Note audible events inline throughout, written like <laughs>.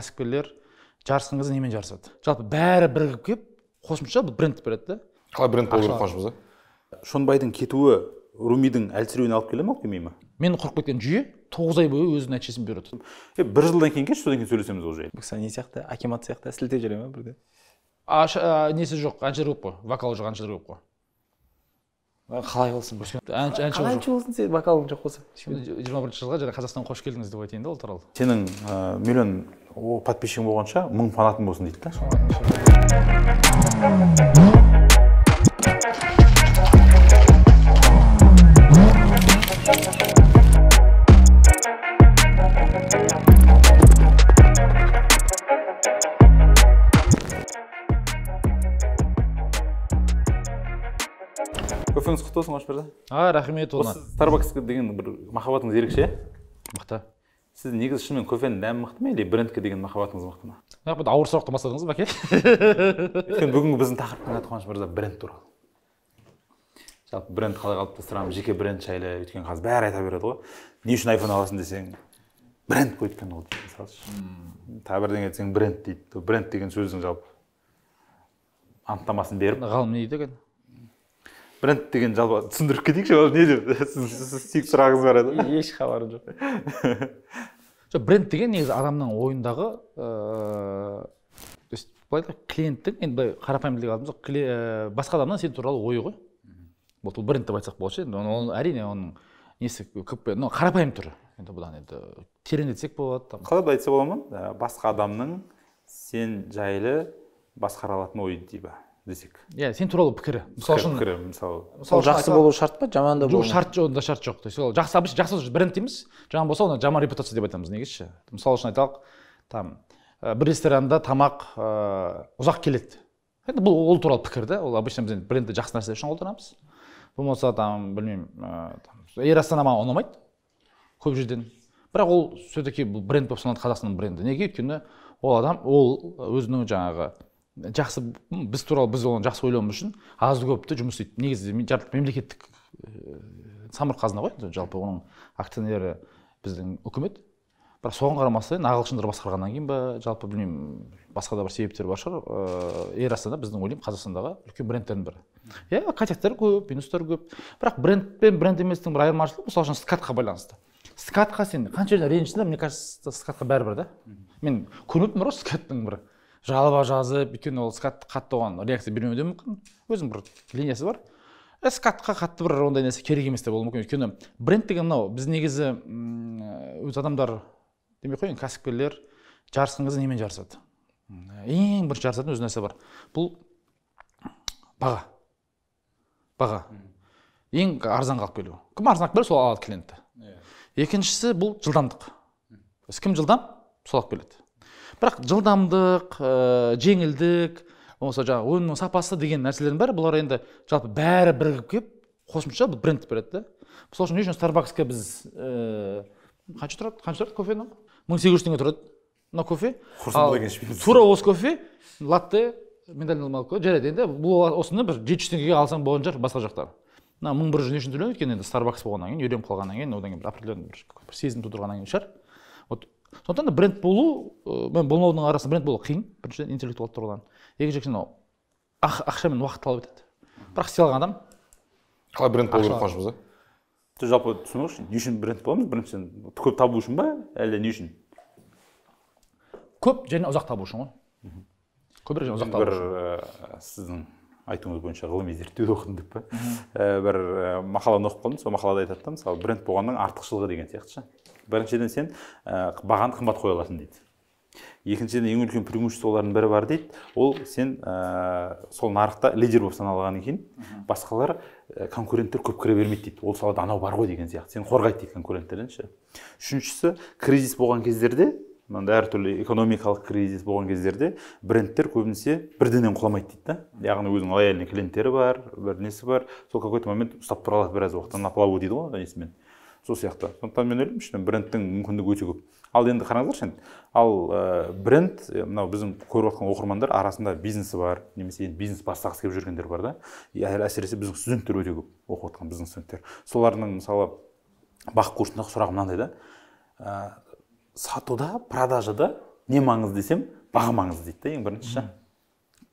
кәсіпкерлер кезде немен жарысады жалпы бәрі бірігіп келіп қосымша бұл бренд береді да қалай бренд болу керек қуаныш мырза шонбайдың кетуі румидің әлсіреуіне алып келе ма алып келмей ма мен құрып кеткен жүйе тоғыз ай бойы өзінің нәтижесін береді е бір жылдан кейін келші содан кейін сөйлесеміз ол жайлы бұл не сияқты акимат сияқты сілтеп жібере ма бірде несі жоқ әншілер көп қой вокалы жоқ әншілер көп қой қалай болсын әнші әнші болсын сен вокалың жоқ болса жиырма бірінші жылға жаңа қазақстанға қош келдіңіз деп айтайын да ол туралы сенің миллион о подписчигім болғанша мың фанатым болсын дейді да кофеңіз құтты болсын берді? а рахмет оны старбакс деген бір махаббатыңыз ерекше мықты сіз негізі шынымен кофенің дәмі мықты ма или брендке деген махаббатыңыз мықты ма мынапада ауыр сұрақтан бастадыңыз бәке өйткені бүгінгі біздің тақырыптың аты қуаныш мырза бренд туралы жалпы бренд қалай қалыптастырамын жеке бренд жайлы өйткені қазір бәрі айта береді ғой не үшін айфон аласың десең бренд қой өйткені ол мысалы үшін тағы бірдеңе десең бренд дейді бренд деген сөздің жалпы анықтамасын беріп ғалым не дейді екен бренд деген жалпы түсіндіріп кетейікші не деп <laughs> сіздің сүйікті сұрағыңыз бар еді еш хабарым жоқ <laughs> жоқ бренд деген негізі адамның ойындағы ыыы э, то есть былай клиенттің енді былай қарапайым тілге болсақ э, басқа адамның сен туралы ойы ғой вот ол бренд деп айтсақ болады ше енді ол әрине оның несі көп ну қарапайым түрі енді бұдан енді тереңдетсек болады там қалай былай айтса болады ма э, басқа адамның сен жайлы басқара алатын ойы дейді десек иә сен туралы пікірі мысалы үшін пікірі мысалы мысалы жақсы болу шарт па жаман да жоқ шарт онда шарт жоқ то есть ол жақсы жақсы бренд дейміз жаман болса оны жаман репутация деп айтамыз ше мысалы үшін айталық там э, бір ресторанда тамақ э, ұзақ келеді енді бұл ол туралы пікір да ол обычно біз енді брендті жақсы нәрсе үшін қолданамыз болмаса там білмеймін э, там эйр астана маған ұнамайды көп жерден бірақ ол все таки бұл бренд болып саналады қазақстанның бренді неге өйткені ол адам ол өзінің жаңағы жақсы біз туралы біз оны жақсы ойлауымыз үшін азды көпті жұмыс істейді негізі мемлекеттік э, самұрық қазына ғой жалпы оның акционері біздің үкімет бірақ соған қарамастан ағылшындар басқарғаннан кейін ба жалпы білмеймін басқа да бір себептер бар шығар ыыы э, эйр астана біздің ойлаймын қазақстандағы үлкен брендтердің бірі иә қателіктер көп минустар көп бірақ бренд пен бренд еместің бір айырмашылығы мысалы үшін скатқа байланысты скатқа сен қанша жерден ренжісің да мне кажется скатқа бәрібір да мен көрмеппін бар ғой скаттың бір жалоба жазып өйткені ол скат қатты оған реакция бермеуі де мүмкін өзінің бір линиясы бар э, скатқа қатты бір ондай нәрсе керек емес те болуы мүмкін өйткені бренд деген мынау біз негізі өз адамдар демей ақ қояйын кәсіпкерлер жарысқан кезде немен жарысады ең бірінші жарысатын өз нәрсе бар бұл баға баға ең арзан қалып келу кім арзан алып келеді сол алады клиентті иә. екіншісі бұл жылдамдық кім жылдам сол алып келеді бірақ жылдамдық ә, жеңілдік болмаса жаңағы өнімнің сапасы деген нәрселердің бәрі бұлар енді жалпы бәрі бірігіп келіп қосымша бір бренд береді да мысалы үшін не үшін старбакске біз ііі э, ә, қанша тұрады қанша тұрады кофенің мың сегіз жүз теңге тұрады мына кофе тура осы кофе латте миндальный молоко жарайды енді бұл осыны бір жеті жүз теңгеге алсаң болған шығар басқа жақтар мына мың бір жүз не үшін төлеймін өйткені енді старбакс болғаннан кейін үйреніп қалғаннан кейін одан кейін бір определенный бір сезім тудырғаннан кейін шығар сондықтан да бренд болу мен болмаудың арасында бренд болу қиын біріншіден интеллектуалды тұрғыдан екінші кішкене ақ, ақша мен уақыт талап етеді бірақ істей алған адам қалай бренд болу керек қуанышымыз иә жалпы түсініңізші не үшін бренд боламыз біріншіден көп табу үшін ба әлде не үшін көп және ұзақ табу үшін ғой көбірек және ұзақ табу үшін бір сіздің айтуыңыз бойынша ғылыми зерттеуді оқыдым деп па бір мақаланы оқып қалдым сол мақалада айтады да мысалы бренд болғанның артықшылығы деген сияқты ше біріншіден сен ә, бағаны қымбат қоя аласың дейді екіншіден ең үлкен преимуществолардың бірі бар дейді ол сен ә, сол нарықта лидер болып саналғаннан кейін басқалар ә, конкуренттер көп кіре бермейді дейді ол салада анау бар ғой деген сияқты сені қорғайды дейді конкуренттерден ше үшіншісі кризис болған кездерде мынандай әртүрлі экономикалық кризис болған кездерде брендтер көбінесе бірдеңнен құламайды дейді да яғни өзінің лояльный клиенттері бар бір несі бар сол какой то момент ұстап тұра алады біраз уақыт на плаву дейді ғой несімен сол сияқты сондықтан мен ойлаймын ішінен брендтің мүмкіндігі өте көп ал енді қараңыздаршы енді ал ә, бренд э, мынау біздің көріп отқан оқырмандар арасында бизнесі бар немесе енді бизнес бастағысы келіп жүргендер бар да әсіресе біздің студенттер өте көп оқып жатқан біздің студенттер солардың мысалы бақ курсындағы сұрағы мынандай да ә, сатуда продажада не маңызды десем баға маңызды дейді да ең бірінші ше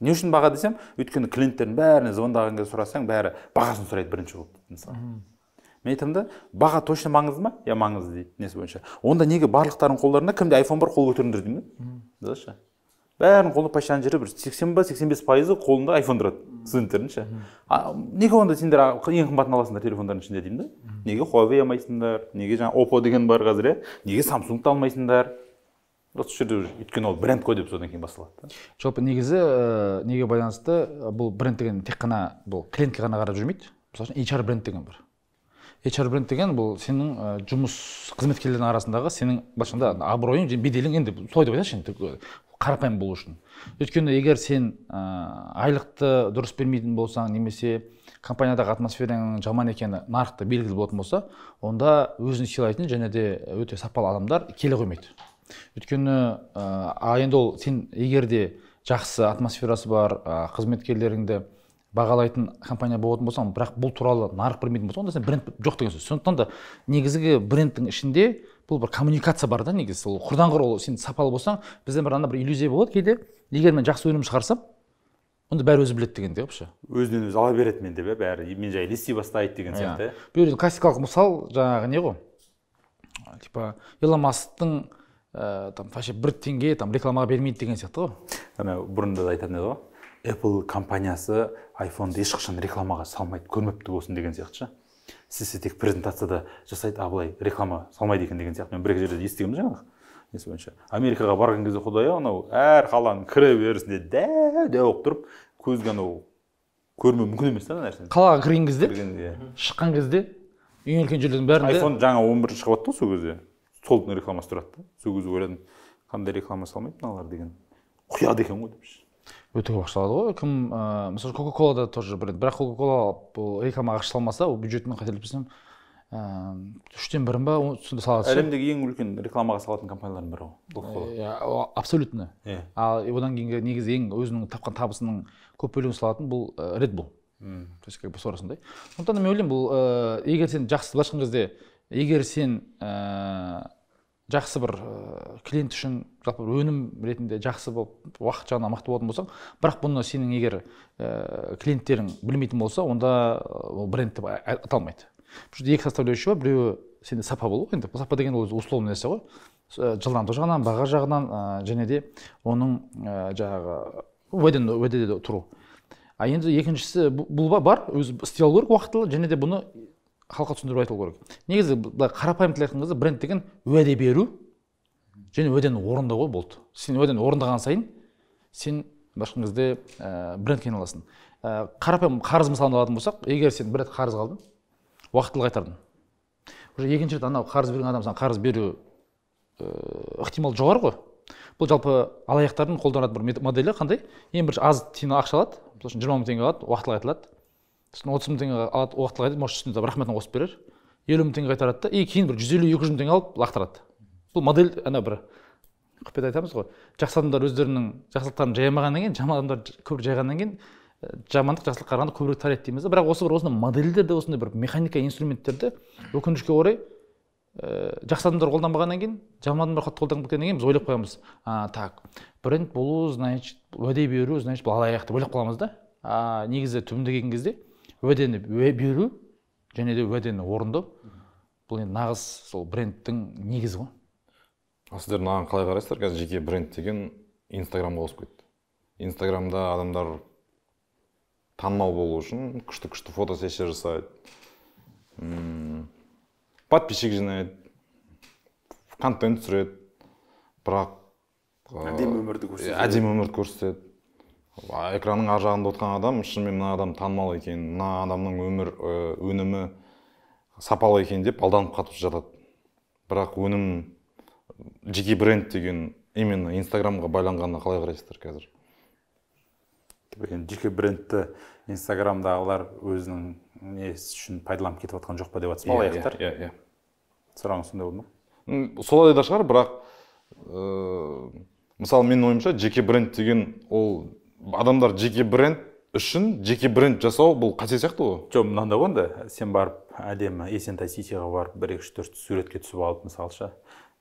не үшін баға десем өйткені клиенттердің бәріне звондаған кезде сұрасаң бәрі бағасын сұрайды бірінші болып мысалы мен айтамын да баға точно маңызды ма иә маңызды дейді несі бойынша онда неге барлықтарың қолдарында кімде айфон бар қол көтеріңдер деймін да дұрыс бәрінің қолында почти ана жерде бір сексен ба сексен бес пайызы қолында айфон тұрады студенттердің ше неге онда сендер ең қымбатын аласыңдар телефондардың ішінде деймін да неге хуавей алмайсыңдар неге жаңағы оппо деген бар қазір иә неге самсунгты алмайсыңдар осы жерде уже өйткені ол бренд қой деп содан кейін басталады да жалпы негізі э, неге байланысты бұл бренд деген тек қана бұл клиентке ғана қарап жүрмейді мысалы үшін HR бренд деген бар HR бренд деген бұл сенің жұмыс қызметкерлерінің арасындағы сенің былайша абыройың беделің енді солай деп айтайықшы енді қарапайым болу үшін өйткені егер сен айлықты дұрыс бермейтін болсаң немесе компаниядағы атмосфераның жаман екені нарықта белгілі болатын болса онда өзін сыйлайтын және де өте сапалы адамдар келе қоймайды өйткені ә, енді ол сен егер де жақсы атмосферасы бар ә, қызметкерлеріңді бағалайтын компания болатын болсаң бірақ бұл туралы нарық білмейтін болса онда сен бренд жоқ деген сөз сондықтан да негізгі брендтің ішінде бұл бір коммуникация бар да негізі ол құрдан құр ол сен сапалы болсаң бізде бір ана бір иллюзия болады кейде егер мен жақсы өнім шығарсам онда бәрі өзі біледі дегендей қылыпшы өзінен өзі ала береді мен деп иә бәрі мен жайлы ести бастайды деген иә. сияқты иә бұл классикалық мысал жаңағы не ғой типа илон масктың э, там вообще бір теңге там рекламаға бермейді деген сияқты ғой анау бұрында да айтатын еді ғой apple компаниясы айфонды ешқашан рекламаға салмайды көрмепті болсын деген сияқты ше сізсе тек презентацияда жасайды а былай реклама салмайды екен деген сияқты мен бір екі жерде естігенмін жаңағы несі бойынша америкаға барған кезде құдай ау анау әр қаланың кіре берісінде дәу дәу болып тұрып көзге анау көрмеу мүмкін емес та ана нәрсені қалаға кірген кезде шыққан кезде ең үлкен жерлердің бәрінде айфон жаңа он бірінші шығып жатты ғой сол кезде солдың рекламасы тұрады да сол кезде ойладым қандай реклама салмайды мыналар деген құяды екен ғой депші өте көп ақша алады ғой кім ыыы мысалы үшін кока колада тоже бренд бірақ кока кола бұл рекламаға ақша ол бюджетін қателеспесем ыыы үштен бірін ба сондай салады әлемдегі ең үлкен рекламаға салатын компаниялардың бірі ғой иә абсолютно иә ал одан кейінгі негізі ең өзінің тапқан табысының көп бөлігін салатын бұл ред мм то есть как бы сондай сондықтан мен ойлаймын бұл ыыы егер сен жақсы былайша айтқан кезде егер сен ыыы жақсы бір э, клиент үшін жалпы өнім ретінде жақсы болып уақыт жағынан мықты болатын болсаң бірақ бұны сенің егер э, клиенттерің білмейтін болса онда э, ол бренд деп аталмайды бұл жерде екі составляющий бар біреуі сенде сапа болу енді сапа деген ол условный нәрсе ғой жылдамдық жағынан баға жағынан ә, және де оның ә, жаңағы уәден уәдеде тұру ал енді екіншісі бұл бар өзі істей алу керек уақытылы және де бұны халыққа түсіндіріп айтылу керек негізі былай қарапайым тіл айтқан кезде бренд деген уәде беру және уәдені орындау ғой болды сен уәдені орындаған сайын сен былайша айтқан кезде ә, э, брендке айналасың ә, э, қарапайым қарыз мысалын алатын болсақ егер сен бір рет қарыз қалдың уақытылы қайтардың уже екінші рет анау қарыз берген адам саған қарыз беру э, ықтимал жоғары ғой бұл жалпы алаяқтардың қолданатын бір моделі қандай ең бірінші аз тиын ақша алады мысалы үшін жиырма мың теңге алады уақытылы қайтарылады сосын отыз мың теңге алады уақытылы қайтады может үстіне рахметін қосып берер елу мың теңге қайтарады да и кейін бір жүз елу екі жүз мың теңге алып лақтырады бұл модель ана бір құпия айтамыз ғой жақсы адамдар өздерінің жақсылықтарын жаймағаннан кейін жаман адамдар көп жайғаннан кейін э, жамандық жақсылыққа қарағанда көбірек тарайды дейміз да бірақ осы бір осындай модельдерді осындай бір механика инструменттерді өкінішке орай ә, жақсы адамдар қолданбағаннан кейін жаман адамдар қатты қолданып кеткеннен кейін біз ойлап қоямыз а, так бренд болу значит уәде беру значит бұл алаяқ деп ойлап қаламыз да а, негізі түбінде келген кезде уәдені беру және де уәдені орындау бұл енді нағыз сол брендтің негізі ғой ал сіздер мынаған қалай қарайсыздар қазір жеке бренд деген инстаграмға ауысып кетті инстаграмда адамдар танымал болу үшін күшті күшті фотосессия жасайды подписчик жинайды контент түсіреді бірақ әдемі өмірді көрсетеді әдемі өмірді көрсетеді экранның ар жағында отқан адам шынымен мына адам танымал екен мына адамның өмір э, өнімі сапалы екен деп алданып қатып жатады бірақ өнім жеке бренд деген именно инстаграмға байланғанына қалай қарайсыздар қазір жеке брендті инстаграмдағылар өзінің несі үшін пайдаланып кетіп жатқан жоқ па деп жатсыз ба алаяқтар иә иә сұрағыңыз сондай болды ма солай да шығар бірақ ыыы э, мысалы менің ойымша жеке бренд деген ол адамдар жеке бренд үшін жеке бренд жасау бұл қате сияқты ғой жоқ мынандай ғой енді сен барып әдемі есентай ситиға барып бір екі үш төрт суретке түсіп алып мысалы ше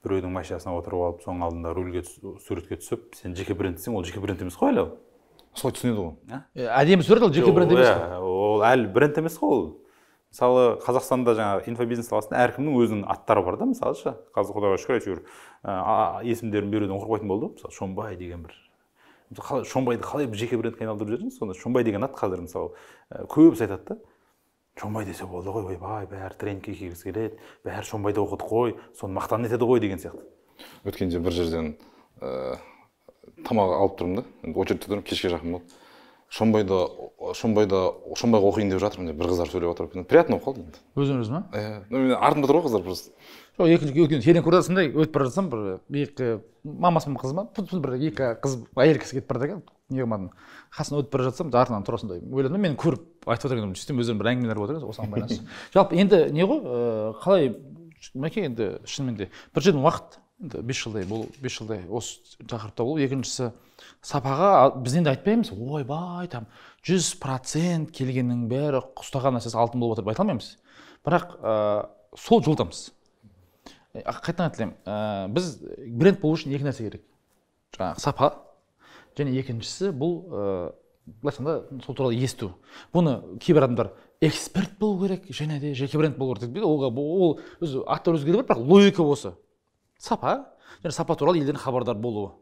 біреудің машинасына отырып алып соның алдында рульге суретке түсіп сен жеке бренд десең ол жеке бренд емес қой әлі солай түсінеді ғой әдемі сурет ол жеке бренд емес иә, ол әлі бренд емес қой ол мысалы қазақстанда жаңағы инфобизнес саласында әркімнің өзінің аттары бар да мысалы ше қазір құдайға шүкір әйтеуір есімдерін беруден болды ғой мысалы шомбай деген бір шомбайды қалай жеке брендке айналдырып жібердіңіз сонда шомбай деген ат қазір мысалы көбісі айтады да шомбай десе болды ғой ойбай бәрі трендке кигісі келеді бәрі шомбайды оқыдық қой соны мақтан етеді ғой деген сияқты өткенде бір жерден ә, тамақ алып тұрмын да енді очередьте тұрмын кешке жақын болды шомбайда шомбайда шомбайға оқиын деп жатырмын деп бір қыздар сөйлеп жатыр приятно болып қалды енді өзіңіз ма иә э, артымда тұр ғой қыздар просто жоқ екінші екеуін сенен көріп жатырсың да өтіп бара жатсам бір екі мамасы мен қызы ма бір екі қыз әйел кісі кетіп бара жатыр екен не қылмадым қасынан өтіп бара жатсам артынан тұра сондай ойладым да мені көріп айтып жатыр екен сөйтсем өздерің бір әңгімелер болып жатыр осыған байланысты <laughs> жалпы енді не ғой э, қалай мәке енді шынымен де бір жерден уақыт енді бес жылдай бол бес жылдай осы тақырыпта болу екіншісі сапаға біз енді айтпаймыз ойбай там жүз процент келгеннің бәрі ұстаған нәрсесі алтын болып жатыр деп айта алмаймыз бірақ ыыы э, сол жолдамыз Э, қайтадан айтылайын ә, э, біз бренд болу үшін екі нәрсе керек жаңағы сапа және екіншісі бұл ыыы э, былай айтқанда сол туралы есту бұны кейбір адамдар эксперт болу керек және де жеке бренд болу керек дейді ол, ол өзі аттар өзгере жатыр бірақ логика осы сапа және сапа туралы елдердің хабардар болуы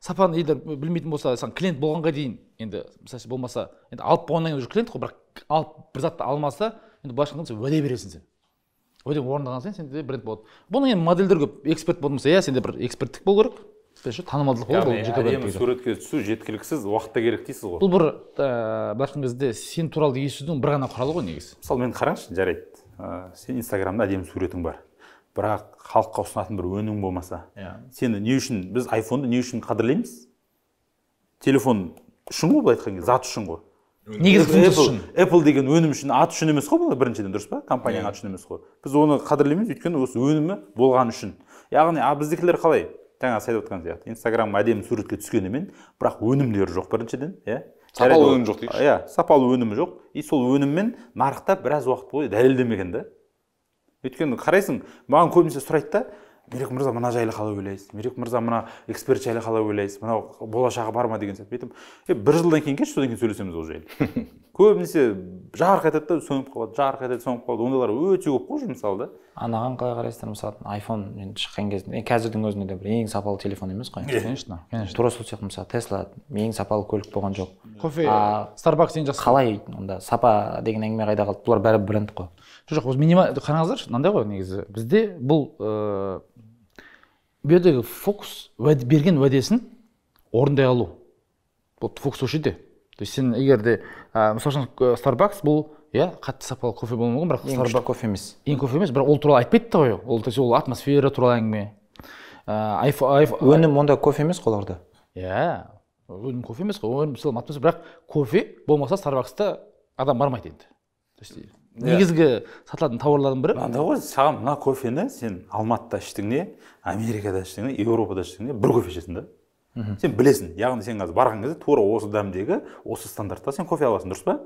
сапаны елдер білмейтін болса сан клиент болғанға дейін енді мысалы болмаса енді алып болғаннан кейін уже клиент қой бірақ алып бір затты алмаса енді былайша айтқанда уәде бересің сен өте орындаған сайын сенде бренд болады бұның енді модельдер көп эксперт болдым иә сенде бір эксперттік болу керек бірінші танымалдылық болу бұл әдемі суретке түсу жеткіліксіз уақыт та керек дейсіз ғой бұл бір э, былайша айтқан кезде сен туралы естудің бір ғана құралы ғой негізі мысалы мен қараңызшы жарайды ә, сен инстаграмда әдемі суретің бар бірақ халыққа ұсынатын бір өнімің болмаса иә сені не үшін біз айфонды не үшін қадірлейміз телефон үшін ғой былай айтқан кезде зат үшін ғой негізгі үшін apple деген өнім үшін аты үшін емес қой бұл біріншіден дұрыс па компанияның иә. аты үшін емес қой біз оны қадірлемейміз өйткені осы өнімі болған үшін яғни а біздікілер қалай жаңағы сіз айтып отқан сияқты инстаграм әдемі суретке түскенімен бірақ өнімдері жоқ біріншіден иә сапалы өнім жоқ дейікші иә сапалы өнімі жоқ и сол өніммен нарықта біраз уақыт бойы дәлелдемеген да өйткені қарайсың маған көбінесе сұрайды да мерек мырза мына жайлы қалай ойлайсыз мерек мырза мына эксперт жайлы қалай ойлайсыз мынау болашағы бар ма деген сияқты айтамын е бір жылдан кейін келші содан кейін сөйлесеміз ол жайлы <laughs> көбінесе жарқ етеді да сөніп қалады жарқ етеді сөніп қалады ондайлар өте көп қой мысалы да анаған қалай қарайсыздар мысалы айфон енді шыққан кезінде қазірдің өзінде де бір ең сапалы телефон емес қой конечно конечно тура сол сияқты мысалы тесла ең сапалы көлік болған жоқ кофе старбакс ең жақсы қалай онда сапа деген әңгіме қайда қалды бұлар бәрі бренд қой жоқ осы минимал қараңыздаршы мынандай ғой негізі бізде бұл ыыы бұл жердегі фокус уәде берген уәдесін орындай алу бұл фокус осы жерде то есть сен егер де мысалы үшін старбакс э, бұл иә қатты сапалы кофе болуы мүмкін бірақ ең кофе емес ең кофе емес бірақ ол туралы айтпайды да ғой ол то есть ол атмосфера туралы әңгіме өнім онда кофе емес қой оларда иә өнім кофе емес қой өнім атмосфера бірақ кофе болмаса старбакста адам бармайды енді то есть негізгі сатылатын тауарлардың бірі мынандай ғой саған мына кофені сен алматыда іштің не америкада іштің де еуропада іштің де бір кофе ішесің да сен білесің яғни сен қазір барған кезде тура осы дәмдегі осы стандартта сен кофе аласың дұрыс па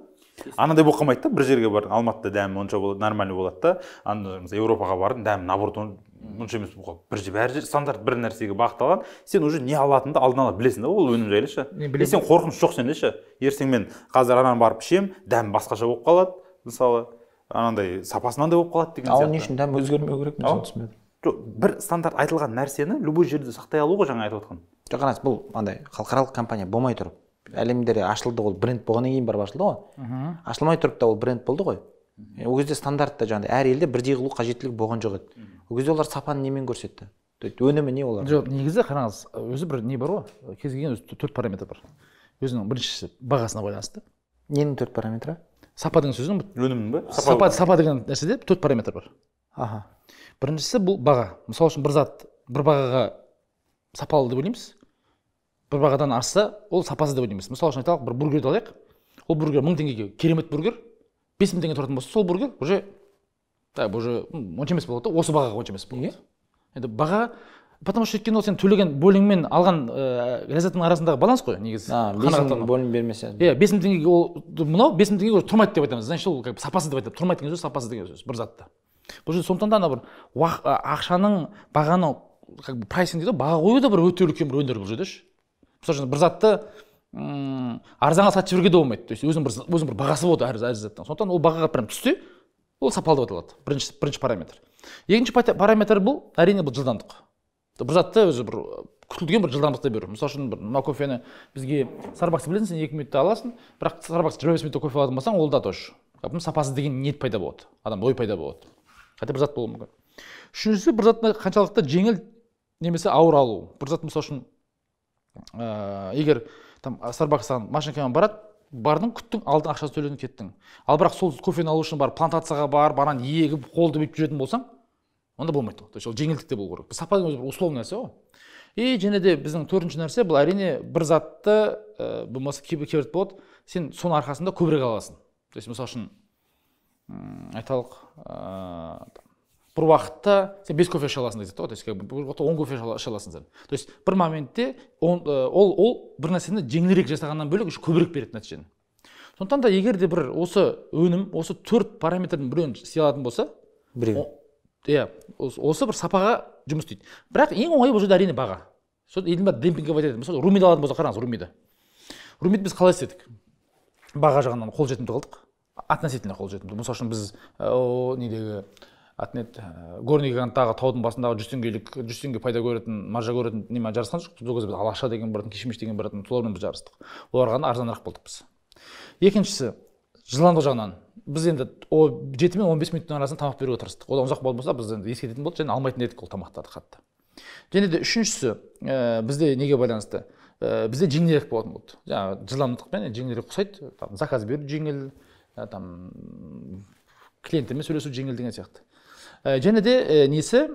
анандай болып қалмайды да бір жерге бардың алматыда дәмі онша болады нормальный болады да анда еуропаға бардың дәмі наоборот мұнша емес болып қалды бір бәрі жер стандарт бір нәрсеге бағытталған сен уже не алатыныңды алдын ала білесің да ол өнім жайлы ше сен қорқыныш жоқ сенде ше ертең мен қазір ананы барып ішемін дәмі басқаша болып қалады мысалы анандай сапасынан да болып қалады деген сияқты ал не үшін дәмі өзгермеу керек мен соны түсінбедім жоқ бір стандарт айтылған нәрсені любой жерде сақтай алу ғой жаңа айтып отқан жоқ қараңыз бұл андай халықаралық компания болмай тұрып әлемде ашылды ол бренд болғаннан кейін барып ашылды ғой ашылмай тұрып та ол бренд болды ғой ол кезде стандартта жаңағыдай әр елде бірдей қылу қажеттілігі болған жоқ еді ол кезде олар сапаны немен көрсетті то есть өнімі не олар жоқ негізі қараңыз өзі бір не бар ғой кез келген төрт параметр бар өзінің біріншісі бағасына байланысты ненің төрт параметрі сапа деген сөздің өнім бе сапа сапа деген нәрседе төрт параметр бар аха біріншісі бұл баға мысалы үшін бір зат бір бағаға сапалы деп ойлаймыз бір бағадан асса ол сапасыз деп ойлаймыз мысалы үшін айталық бір бургерді алайық ол бургер мың теңгеге керемет бургер бес мың теңге тұратын болса сол бургер уже так уже онша емес болады да осы бағаға онша емес болады енді баға потому что өйткені ол сен төлеген бөлің мен алған ыыы э, ә, ләззаттың арасындағы баланс қой негізі бөлім бермесе иә бес мың теңгеге ол мынау бес мың теңге уже тұрмайды деп айтамыз значит ол как бы сапасыз деп айтады тұрмайды деген сөз сапасыз деген сөз бір затты бұл жерде сондықтан да ана бір ақшаның бағаны как бы прайсинг дейді ғой баға қою да бір өте үлкен бір өнер бұл жерде ше мысалы үшін бір затты арзанға сатып жіберуге де болмайды то есть өзінің бір өзінің бір бағасы болады әр әр заттың сондықтан ол бағаға прям түссе ол сапалы деп аталады бірінші бірінші параметр екінші параметр бұл әрине бұл жылдамдық бір затты өзі бір күтілген бір жылдамдықта беру мысалы үшін бір мына кофені бізге старбакс білесің сен екі минутта аласың бірақ старбакс жиырма бес минутта кофе алатын болсаң ол да тоже сапасыз деген ниет пайда болады Адам ой пайда болады хотя бір зат болуы мүмкін үшіншісі бір затты қаншалықты жеңіл немесе ауыр алу бір зат мысалы үшін ә, егер там саған машинкамен барады бардың күттің алдын ақша төледің кеттің ал бірақ сол кофені алу үшін барып плантацияға барып ананы егіп қолды бүйтіп жүретін болсаң онда болмайды ол то есть ол жеңілдікте болу керек сапаның өзі бір условный нәрсе ғой и және де біздің төртінші нәрсе бұл әрине бір затты ә, болмаса кейбір кейбір болады сен соның арқасында көбірек аласың то есть мысалы үшін айталық ә, бір уақытта сен бес кофе іше аласың дейді ғой то есть бір уақытта он кофе іше аласың сен то есть бір моментте он, ә, ол ол бір нәрсені жеңілірек жасағаннан бөлек еще көбірек береді нәтижені сондықтан да егер де бір осы өнім осы төрт параметрдің біреуін істей алатын болса біреу иә осы бір сапаға жұмыс істейді бірақ ең оңайы бұл жерде әрине баға сол елдің бәрі демпинговать етеді мысалы румиді алатын болсақ қараңыз румиді румиді біз қалай істедік баға жағынан қолжетімді қылдық относительно қолжетімді мысалы үшін біз э, недегі атын еді э, горный ганттағы таудың басындағы жүз теңгелік жүз теңге пайда көретін маржа көретін неме жарысқан жоқпыз сол кезде біз алаша деген болатын кешмеш деген болатын солармен біз жарыстық оларға арзанырақ болдық біз екіншісі жыландық жағынан біз енді жеті мен он бес минуттың арасында тамақ беруге тырыстық одан ұзақ болатын болса біз енді ескертетін болдық және алмайтын едік ол тамақтарды қатты және де үшіншісі ә, бізде неге байланысты ә, бізде жеңілірек болатын болды жаңағы жылдамдықпен жеңілірек ұқсайды там заказ беру жеңіл ә, там клиенттермен сөйлесу жеңіл деген сияқты ә, және де ә, несі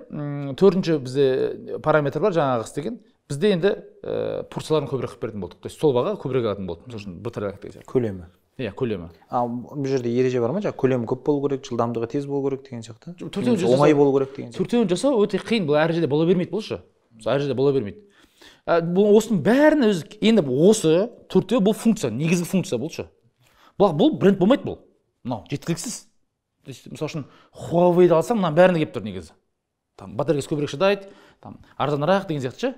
төртінші бізде параметр бар жаңағысы деген бізде енді ә, порцияларын көбірек қылып беретін болдық то есть сол баға көбірек алатын болдық мысалы үшін сияқты көлемі иә көлемі а бұл жерде ереже бар ма жаңағы көлемі көп болу керек жылдамдығы тез болу керек деген сияқты төртеуін жасау оңай болу керек деген төртеуін жасау өте қиын бұл әр жерде бола бермейді бұл әр жерде бола бермейді бұл осының бәрін өзі енді осы төртеуі бұл функция негізгі функция болшы бұл бұл бренд болмайды бұл мынау жеткіліксіз то есть мысалы үшін хуавейді алсаң мынаның бәріне келіп тұр негізі там батарейкасы көбірек шыдайды там арзанырақ деген сияқты ше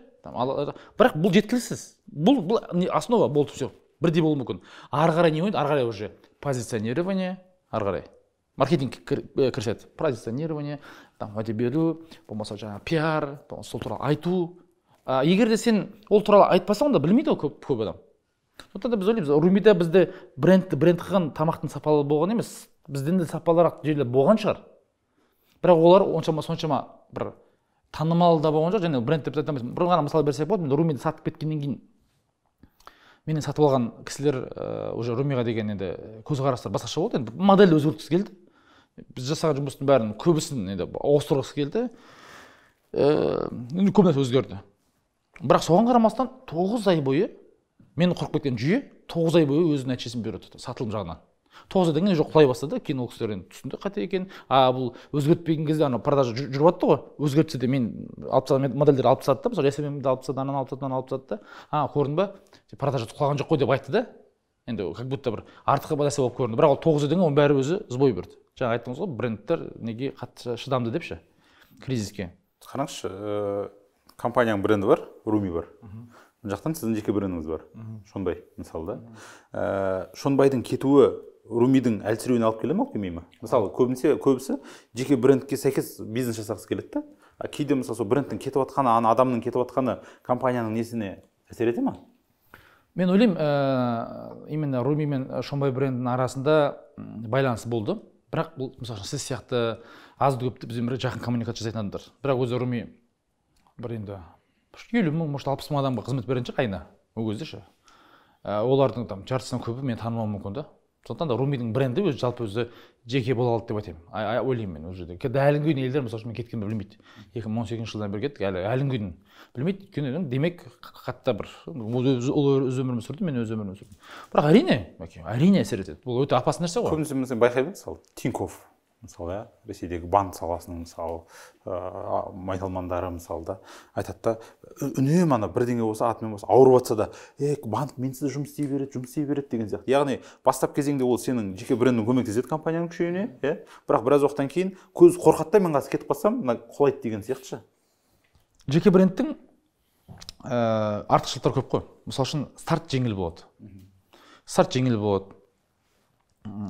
бірақ бұл жеткіліксіз бұл бұл основа болды все бірдей болуы мүмкін ары қарай не ойнайды ары қарай уже позиционирование ары қарай маркетинг э, кіріседі позиционирование там уәде беру болмаса жаңағы пиар сол туралы айту а, егер де сен ол туралы айтпасаң онда білмейді ғой көп көп адам сондықтан да біз ойлаймыз румида бізді брендті бренд қылған тамақтың сапалы болған емес бізден де сапалырақ жерлер болған шығар бірақ олар оншама соншама бір танымал да болған жоқ және бренд деп айта алмайсың бұрын ғана мысал берсек болады мен румиді сатып кеткеннен кейін менен сатып алған кісілер э, уже румиға деген енді көзқарастары басқаша болды енді модель өзгерткісі келді біз жасаған жұмыстың бәрін көбісін енді ауыстырғысы келді э, енді көп нәрсе өзгерді бірақ соған қарамастан тоғыз ай бойы мен құрып кеткен жүйе тоғыз ай бойы өзінің нәтижесін беріп отырды сатылым жағынан айдан кейін уже құлай бастады кейін ол кісілер түсінді қате екенін а бұл өзгертпеген кезде анау продажа жүріп жатты ғой өзгертсе де мен алып тастаған модельдер алып тастады да мысалы сммді алып тастады ананы алып тастады мынаны алып тастады да а көрдің ба продажа құлаған жоқ қой деп айтты да енді как будто бір артық нәрсе болып көрінді бірақ ол тоғыз айдан кейін оның бәрі өзі сбой берді жаңа айттыңыз ғой брендтер неге қатты шыдамды депші кризиске қараңызшы э, компанияның бренді бар руми бар мына жақтан сіздің жеке брендіңіз бар шонбай мысалы да э, шонбайдың кетуі румидің әлсіреуіне алып келе ма алып келмей ма мысалы көбінесе көбісі жеке брендке сәйкес бизнес жасағысы келеді да а кейде мысалы сол брендтің кетіп жатқаны ана адамның кетіп жатқаны компанияның несіне әсер ете ма мен ойлаймын ә, именно руми мен шомбай брендінің арасында байланыс болды бірақ бұл мысалы сіз сияқты азды көпті бізбен бір жақын коммуникация жасайтын адамдар бірақ өзі руми бір енді елу мың может алпыс мың адамға қызмет беретін шығар айына ол кезде ше э, олардың там жартысынан көбі мені танымауы мүмкін да сондықтан да румидің бренді өзі жалпы өзі жеке бола алды деп айтамын ойлаймын мен ол жерде әлі күнге дейін елдер мысалы үшін мен кеткенімді білмейді екі мың он сегізінші жылдан бері кеттік әлі әлі күнге дейін білмейді өйткені демек қатты бір ол өз өмірін сүрді мен өз өмірімді сүрдім бірақ әрине әрине әсер етеді бұл өте апасыз нәрсе ғой көбінесе мен байқаймын мысалы тинькофф мысалы иә, ресейдегі банк саласының мысалы ә, майталмандары мысалы да айтады да үнемі ана бірдеңе болса атымен болса ауырып жатса да ей банк менсіз жұмыс істей береді жұмыс істей береді деген сияқты яғни бастап кезеңде ол сенің жеке брендің көмектеседі компанияның күшеюіне иә бірақ біраз уақыттан кейін көз қорқады да мен қазір кетіп қалсам мына құлайды деген сияқты ше жеке брендтің ә, э, артықшылықтары көп қой мысалы үшін старт жеңіл болады старт жеңіл болады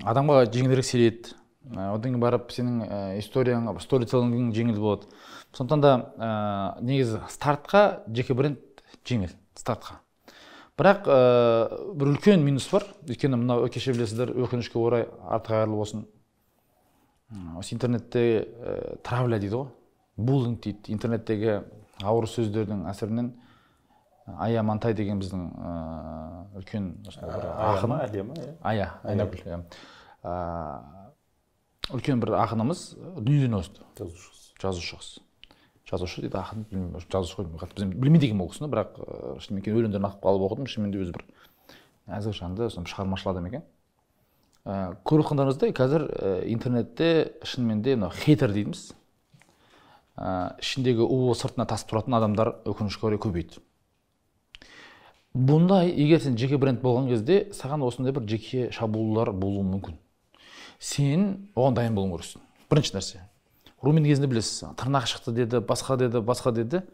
адамға жеңілірек сенеді одан кейін барып сенің ә, историяң жеңіл болады сондықтан да э, негізі стартқа жеке бренд жеңіл стартқа бірақ э, бір үлкен минус бар өйткені мынау кеше білесіздер өкінішке орай арты қайырлы болсын осы интернетте ә, травля дейді ғой буллинг дейді интернеттегі ауыр сөздердің әсерінен ая мантай деген біздің ыыы үлкен осындай ма ая айнагүл иә үлкен бір ақынымыз э, дүниеден озды жазушы қыз жазушы қыз жазушы дейді ақын жазушы ғой қатты білмейді екенмін ол кісіні бірақ э, шынымен кейін өлеңдерін ақып қалып оқыдым шынымен де өзі бір нәзік жанды шығармашыл адам екен ә, э, көріп отырғандарыңыздай қазір интернетте шынымен де мынау хейтер дейміз ә, ішіндегі уы сыртына тасып тұратын адамдар өкінішке орай көбейді бұндай егер сен жеке бренд болған кезде саған осындай бір жеке шабуылдар болуы мүмкін сен оған дайын болуың керексің бірінші нәрсе румин кезінде білесіз тырнақ шықты деді басқа деді басқа деді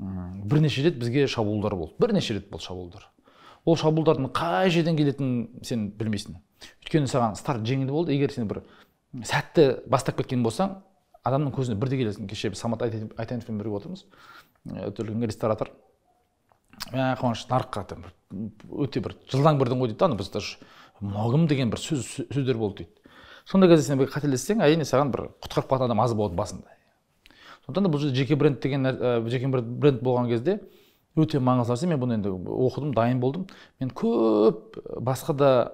бірнеше рет бізге шабуылдар болды бірнеше рет болды шабуылдар ол шабуылдардың қай жерден келетінін сен білмейсің өйткені саған старт жеңіл болды егер сен бір сәтті бастап кеткен болсаң адамның көзіне бірде келесің кеше біз самат айтановпен бірге отырмыз өтірігін ресторатор мә қуаныш нарыққа өте бір жылдам кірдің ғой дейді да біз даже деген бір сөз сөздер болды дейді сондай кезде сен қателессең әрине саған бір құтқарып қалатын адам аз болады басында сондықтан да бұл жерде жеке бренд деген ә, жеке бренд болған кезде өте маңызды нәрсе мен бұны енді оқыдым дайын болдым мен көп басқа да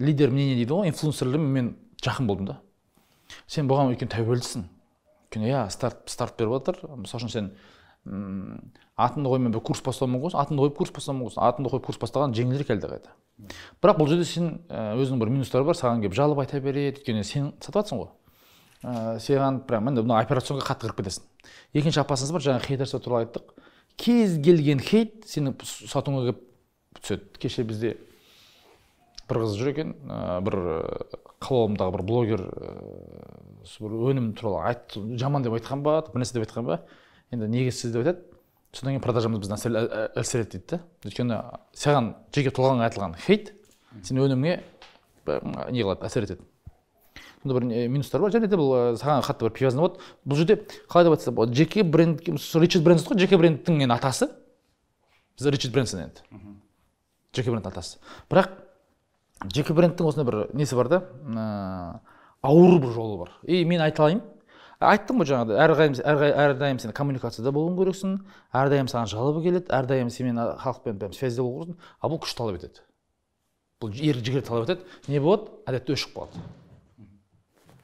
лидер мнение дейді ғой инфлюенсерлермен мен жақын болдым да сен бұған өйткені тәуелдісің өйткені иә старт старт беріп жатыр мысалы үшін сен атыңды қой мен бір курс бастауым болған атыңды қойып курс бастауым болсын атыңды қойып курс бастаған жеңілірек әлдеқайда бірақ бұл жерде сен өзінің бір минустары бар саған келіп жалып айта береді өйткені сен сатып жатрсың ғой ә, саған прям міне мына операционға қатты кіріп кетесің екінші опасность бар жаңағы хейтерстер туралы айттық кез келген хейт сенің сатуыңа келіп түседі кеше бізде бір қыз жүр екен ә, бір қалауымдағы бір блогер бір өнім туралы айтты жаман деп айтқан ба бір нәрсе деп айтқан ба енді негізсіз деп айтады содан кейін продажамыз біздің әлсіреді дейді да өйткені саған жеке тұлғаңа айтылған хейт сен өніміңе не қылады әсер етеді сонда бір минустар бар және де бұл саған қатты бір привязан болады бұл жерде қалай деп айтсам жеке бренд ричард брэнсон ғой жеке брендтің енді атасы біз ричард брэнсон енді жеке брендтің атасы бірақ жеке брендтің осындай бір несі бар да ә, ауыр бір жолы бар и мен айта айттым ғой жаңағыдай әрдайым әрдайым сен коммуникацияда болуың керексің әрдайым саған жалоба келеді әрдайым сенмен халықпен прям связьда болу керексің ал бұл күш талап етеді бұл ерік жігер талап етеді не болады әдетте өшіп қалады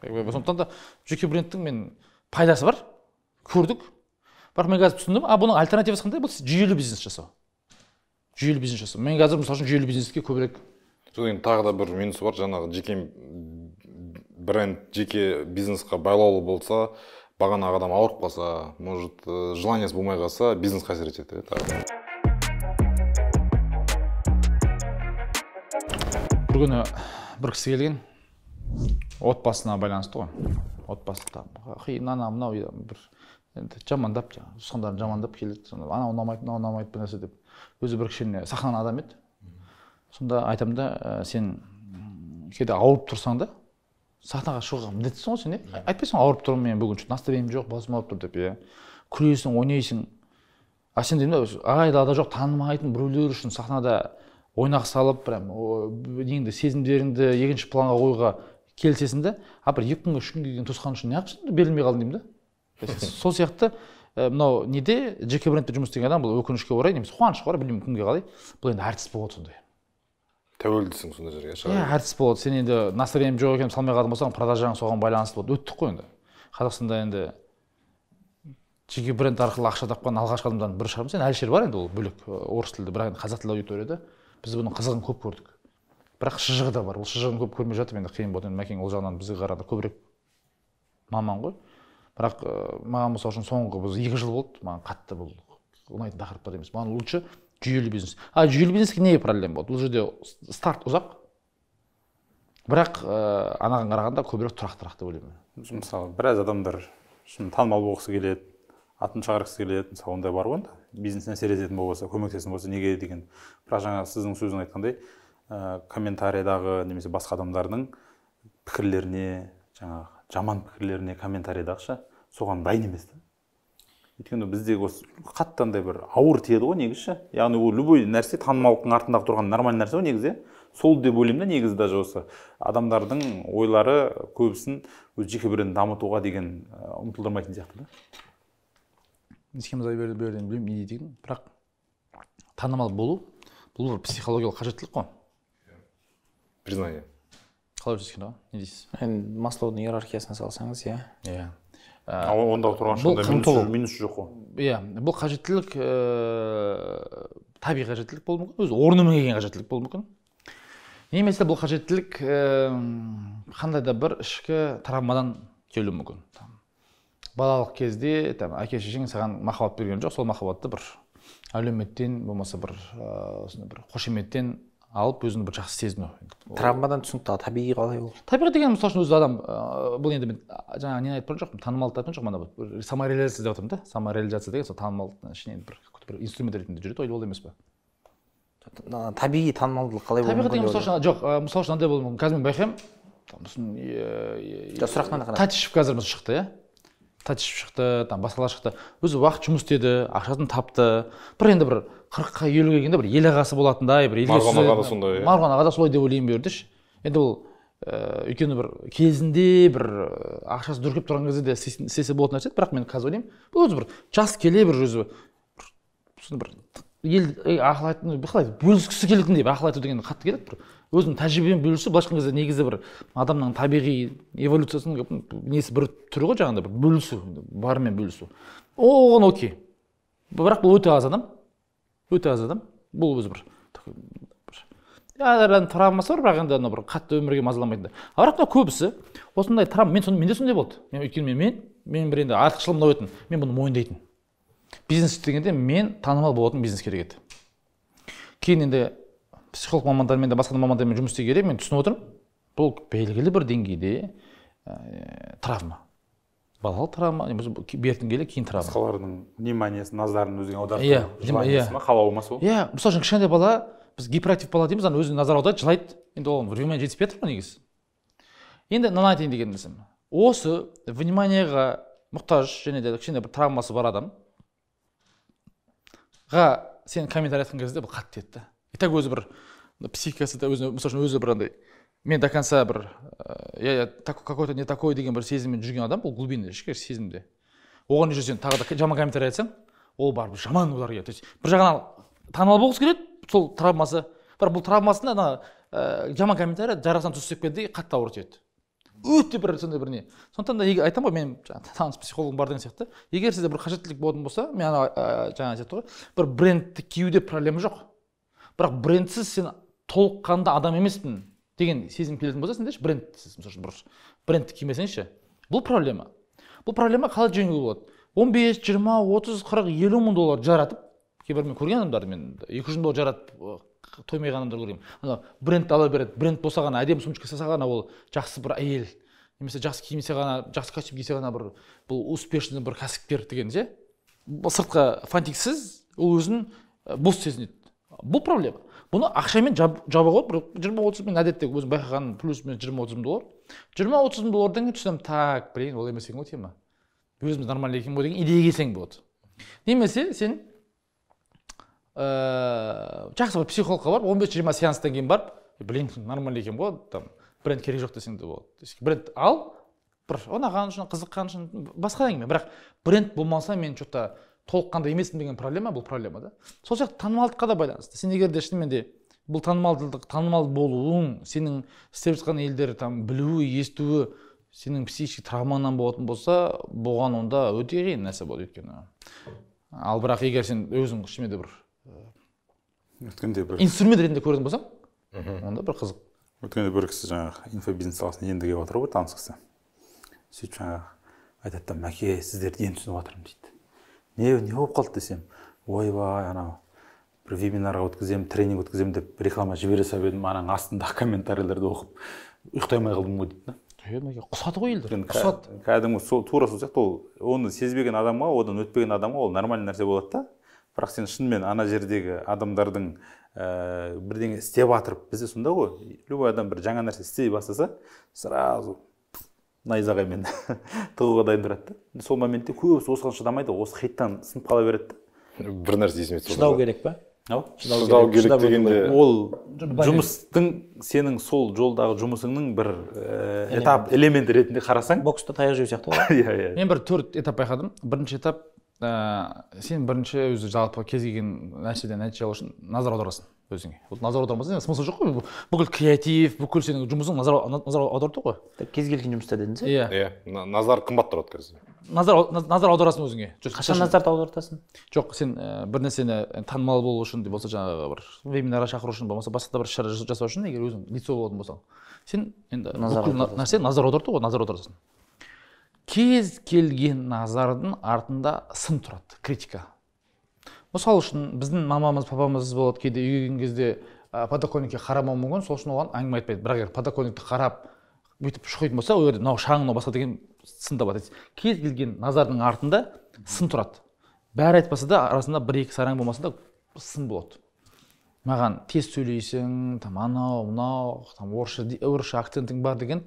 сондықтан да жеке брендтің мен пайдасы бар көрдік бірақ мен қазір түсіндім а бұның альтернативасы қандай бұл жүйелі бизнес жасау жүйелі бизнес жасау мен қазір мысалы үшін жүйелі бизнеске көбірек содан кейін тағы да бір минусы бар жаңағы жеке бренд жеке бизнесқа байлаулы болса бағанағы адам ауырып қалса может э, желаниесі болмай қалса бизнес әсер етеді тағы бір күні бір кісі келген отбасына байланысты ғой там қиын ана мынау бір енді жамандап жаңағы туысқандарын жамандап келеді Сонда, анау ұнамайды мынау ұнамайды бір нәрсе деп өзі бір кішкене сахнаның адам еді сонда айтамын да э, сен кейде ауырып тұрсаң да сахнаға шығуға міндеттісің ғой сен иә айтпайсың ауырып тұрмын мен бүгін настроением жоқ басым ауырып тұр деп иә күлесің ойнайсың а сен деймін да айлада жоқ танымайтын біреулер үшін сахнада ойнақ салып прям неңді сезімдеріңді екінші планға қоюға келісесің да а бір екі күнге үш күнге келген туысқан үшін неғып берілмей қалдың деймін да сол сияқты мынау неде жеке брендте жұмыс істеген адам бұл өкінішке орай немесе қуанышқа орай білмеймін кімге қалай бұл енді әртіс болады сондай тәуелдісің сондай жерге шығар иә әртіс болады сен енді настроением жоқ екен салмай қалатын болсаң продажаң соған байланысты болады өттік қой енді қазақстанда енді жеке бренд арқылы ақша тапқан алғашқы адамдардың бірі шығармыз сен әлішер бар енді ол бөлек орыс тілді бірақ енді қазақ тілді аудиторияда біз бұның қызығын көп көрдік бірақ шыжығы да бар ол шыжығын көп көрмей жатып енді қиын болады енді мәкең ол жағынан бізге қарағанда көбірек маман ғой бірақ маған мысалы үшін соңғы біз екі жыл болды маған қатты бұл ұнайтын тақырыптар емес маған лучше жүйелі бизнес а жүйелі бизнеске неге проблема болды бұл жерде старт ұзақ бірақ ә, э, анаған қарағанда көбірек тұрақтырақ деп ойлаймын мысалы біраз адамдар шын танымал болғысы келеді атын шығарғысы келеді мысалы ондай бар ғой енді бизнесіне әсер ететін болса көмектесетін болса неге деген бірақ жаңа сіздің сөзіңіз айтқандай ә, э, комментариядағы немесе басқа адамдардың пікірлеріне жаңағы жаман пікірлеріне комментариядағы ше соған дайын емес та өйткені біздегі осы қатты андай бір ауыр тиеді ғой негізі яғни ол любой нәрсе танымалдықтың артындағы тұрған нормальный нәрсе ғой негізі иә. сол деп ойлаймын да негізі даже осы адамдардың ойлары көбісін өз жеке бренді дамытуға деген ұмтылдырмайтын сияқты да ешкім білмеймін не дейтінін бірақ танымал болу бұл бір психологиялық қажеттілік қой признание қалай ойлайсыз ғой не дейсіз енді маслоудың иерархиясына салсаңыз иә иә онда тұрған минус, жоқ қой иә бұл қажеттілік ә, табиғи қажеттілік болуы мүмкін өзі орнымен келген қажеттілік болуы мүмкін немесе бұл қажеттілік қандай да бір ішкі травмадан келуі мүмкін балалық кезде там әке шешең саған махаббат берген жоқ сол махаббатты бір әлеуметтен болмаса бір осындай бір қошеметтен алып өзіңді бір жақсы сезіну травмадан түсінікті табиғи қалай ол табиғи деген мысалы үшін өзі адам ә, бұл енді мен жаңа нені айтып тұрған жоқпын танымалдықты айтқан жоқпын ана бір самореализация деп отырмын да самореализация деген сол танымалдықтың ішіне бір бір бір инструмент ретінде жүреді ойлы емес па табиғи танымалдылық қалай табиғи деген мысалы үшін жоқ мысалы үшін андай болуы мүмкін қазір мен байқаймын сұрақ сұрақтан қара татишев қазір шықты иә статистшіп шықты там басқалар шықты өзі уақыт жұмыс істеді ақшасын тапты бір енді бір қырыққа елуге келгенде бір ел ағасы болатындай бір марғұлан аға да сондай иә. марғұлан аға да солай деп ойлаймын бердіші енді ол ыыы э, өйткені бір кезінде бір э, ақшасы дүркіп тұрған кезде де істесе болатын нәрсе бірақ мен қазір ойлаймын бұл өзі бір жас келе бір өзі бір ел ақыл айту қалай бөліскісі келетіндей бір ақыл айту деген қатты келеді бір өзінің тәжірибемен бөлісу былайша айтқан кезде негізі бір адамның табиғи эволюциясының несі бір түрі ғой жаңағыдай бір бөлісу барымен бөлісу оған окей бірақ бұл өте аз адам өте аз адам бұл өзі бір әрі травмасы бар бірақ енді анау бір қатты өмірге мазаламайтындай ал бірақ көбісі осындай травма мен сон, менде сондай болды мен өйткені мен мен бір енді артықшылығым мынау еді мен бұны мойындайтын бизнес дегенде мен танымал болатын бизнес керек еді кейін енді психолог мамандармен де басқа да мамандармен жұмыс істеу керек мен түсініп отырмын бұл белгілі бір деңгейде ә, травма балалық травма бертін келе кейін травма басқалардың вниманиесін назарын өзіне аударту иә yeah, иә. ма қалауы ма сол иә yeah, мысалы үшін кішкентай бала біз гиперактив бала дейміз ана өзіне назар аударады жылайды енді оған внимание жетіспей жатыр ғой негізі енді мынаны айтайын деген нәрсем осы вниманиеға мұқтаж және де кішкене бір травмасы бар адамға сен комментарий айтқан кезде бұл қатты тиеді и так өзі бір психикасы да өзі мысалы үшін өзі бір андай мен до конца бір иә э, я какой то не такой деген бір сезіммен жүрген адам бұл глубинный ішкі сезімде оған не сен тағы да жаман комментарий айтсаң ол барып жаман оларға то есть бір жағынан танымал болғысы келеді сол травмасы бірақ бұл травмасында ана ә, жаман комментарий жарасынан түсіп келді қатты ауыр тиеді өте бір сондай бір не сондықтан да айтамын ғой менің жаңағы таныс психологым бар деген сияқты егер сізде бір қажеттілік болатын болса мен ана э, жаңа айтады ғой бір брендті киюде проблема жоқ бірақ брендсіз сен толыққанды адам емеспін деген сезім келетін болса сендерші брендсіз мысалы үшін бір брендті кимесеңші бұл проблема бұл проблема қалай жеңуге болады он бес жиырма отыз қырық елу мың доллар жаратып кейбір мен көрген адамдарды мен екі жүз мың доллар жаратып тоймаған адамдарды көргенмін ана брендті ала береді бренд болса ғана әдемі сумочка салса ғана ол жақсы бір әйел немесе жақсы киінсе ғана жақсы костюм кисе ғана бір бұл успешный бір кәсіпкер деген ше сыртқы фантиксіз ол өзін бос сезінеді бұл проблема бұны ақшамен жабуға бір жиырма отыз мың әдетте өзім байқағаным плюс минус жиырма отыз мың доллар жиырма отыз мың доллардан кейін түсінемін так блин олай емес екен ғой тема өзіміз нормально екен ғой деген идея келсең болады немесе сен ә, жақсы бір психологқа барып он бес жиырма сеанстан кейін барып блин нормально екен ғой там бренд керек жоқ десең де болады бренд ал бір ұнаған үшін қызыққан үшін басқа әңгіме бірақ бренд болмаса мен че то толыққанды емеспін деген проблема бұл проблема да сол сияқты танымалдыққа да байланысты сен егер де шынымен де бұл танымалдылық танымал болуың сенің істеп жатқан елдер там білуі естуі сенің психический травмаңнан болатын болса бұған онда өте қиын нәрсе болады өйткені ал бірақ егер сен өзің шынымен де бір өткенде бір инструмент ретінде көретін болсаң онда бір қызық өткенде бір кісі жаңағы инфобизнес саласына енді келіп отыр ғой таныс кісі сөйтіп жаңағы айтады да мәке сіздерді енді түсініп жатырмын дейді не не болып қалды десем ойбай анау бір вебинарға өткіземін тренинг өткіземін деп реклама жібере салып едім ананың астындағы комментарийлерді оқып ұйықтай қалдым ғой дейді да құсады ғой елдер құсады кәдімгі сол тура сол сияқты ол оны сезбеген адамға одан өтпеген адамға ол нормальный нәрсе болады да бірақ сен шынымен ана жердегі адамдардың ә, бірдеңе істеп жатырып бізде сонда ғой любой адам бір жаңа нәрсе істей бастаса сразу найзағаймен <laughs> тығуға дайындырады да сол моментте көбісі осыған шыдамайды осы хейттан сынып қала береді да бір нәрсе есіме түсіп шыдау керек па ау шыдау керек дегенде ол жұмыстың сенің сол жолдағы жұмысыңның бір э, этап элементі ретінде қарасаң бокста таяқ жеу сияқты <laughs> ғой иә, иә иә мен бір төрт этап байқадым бірінші этап э, сен бірінші өзі жалпы кез келген нәрседен нәтиже алу үшін назар аударасың өзіңе вот назар аудармаса смысл жоқ қой бүкіл креатив бүкіл сенің жұмысың назар назар аударту ғой кез келген жұмыста дедіңіз иә иә назар қымбат тұрады қазір назар назар аударасың өзіңе қашан назарды аудартасың жоқ сен э, бір нәрсені э, танымал болу үшін болмаса жаңағы бір вебинарға шақыру үшін болмаса басқа да бір іс шара жасау үшін егер өзің лицо болатын болсаң сен енді бүкіл нәрсе назар аударту ғой назар аударасың кез келген назардың артында сын тұрады критика мысалы үшін біздің мамамыз папамыз болады кейде үйге келген кезде ә, подоконникке қарамауы мүмкін сол үшін оған әңгіме айтпайды бірақ егер подоконникті қарап бүйтіп шұқитын болса ол жерде мынау шаң мынау басқа деген сын табады кез келген назардың артында сын тұрады бәрі айтпаса да арасында бір екі сараң болмаса да сын болады маған тез сөйлейсің там анау мынау там орысша орысша акцентің бар деген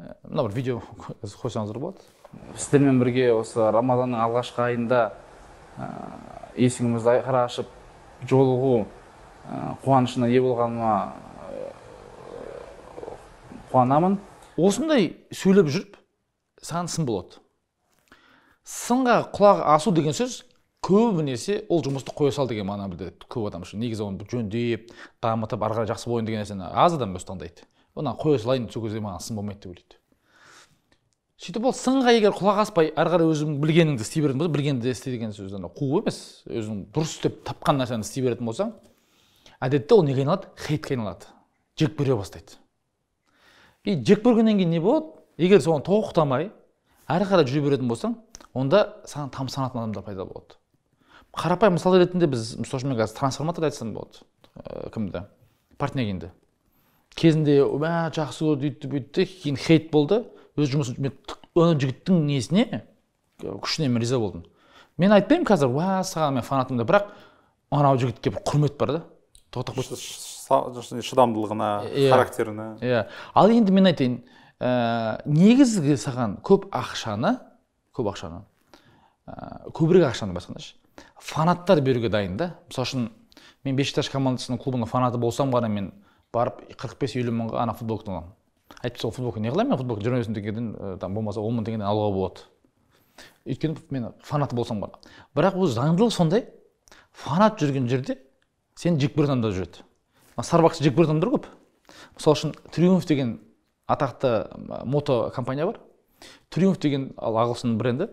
э, мына бір видео қойсаңыздар болады сіздермен бірге осы рамазанның алғашқы айында Э, есігімізді айқара ашып жолығу э, қуанышына ие болғаныма э, қуанамын осындай сөйлеп жүріп саған сын болады сынға құлақ асу деген сөз көбінесе ол жұмысты қоя сал деген мағына білдіреді көп адам үшін негізі оны жөндеп дамытып ары жақсы болайын деген нәрсені аз адам өзі таңдайды оны қоя салайын сол кезде маған сын болмайды деп ойлайды сөйтіп ол сынға егер құлақ аспай ары қарай өзің білгеніңді істей беретін болса білгенді істе деген сөз қуу емес өзің дұрыс деп тапқан нәрсені істей беретін болсаң әдетте ол неге айналады хейтке айналады жек көре бастайды и жек көргеннен кейін не болады егер соған тоқтамай әрі қарай жүре беретін болсаң онда саған тамсанатын адамдар пайда болады қарапайым мысал ретінде біз мысалы үшін мен қазір трансформатор айтсам болады ә, кімді партнегинді кезінде мә жақсы көрді өйтті бүйтті кейін хейт болды өз жұмысын мен ана жігіттің несіне күшіне мен риза болдым мен айтпаймын қазір уа саған мен фанатымын деп бірақ анау жігітке бір құрмет бар да тоқтап шыдамдылығына характеріне иә ал енді мен айтайын ә, негізгі саған көп ақшаны көп ақшаны ә, көбірек ақшаны былай фанаттар беруге дайын да мысалы үшін мен бешикташ командасының клубының фанаты болсам ғана мен барып қырық бес елу мыңға ана футболканы аламын әйтпесе ол футболка не қыламын мен футболка жиырма бес мың теңгеден э, там болмаса он мың теңгеден алуға болады өйткені мен фанат болсам ба бірақ ол заңдылық сондай фанат жүрген жерде сен адамдар жүреді жек көретін адамдар көп мысалы үшін триумф деген атақты мото компания бар триумф деген ал ағылшын бренді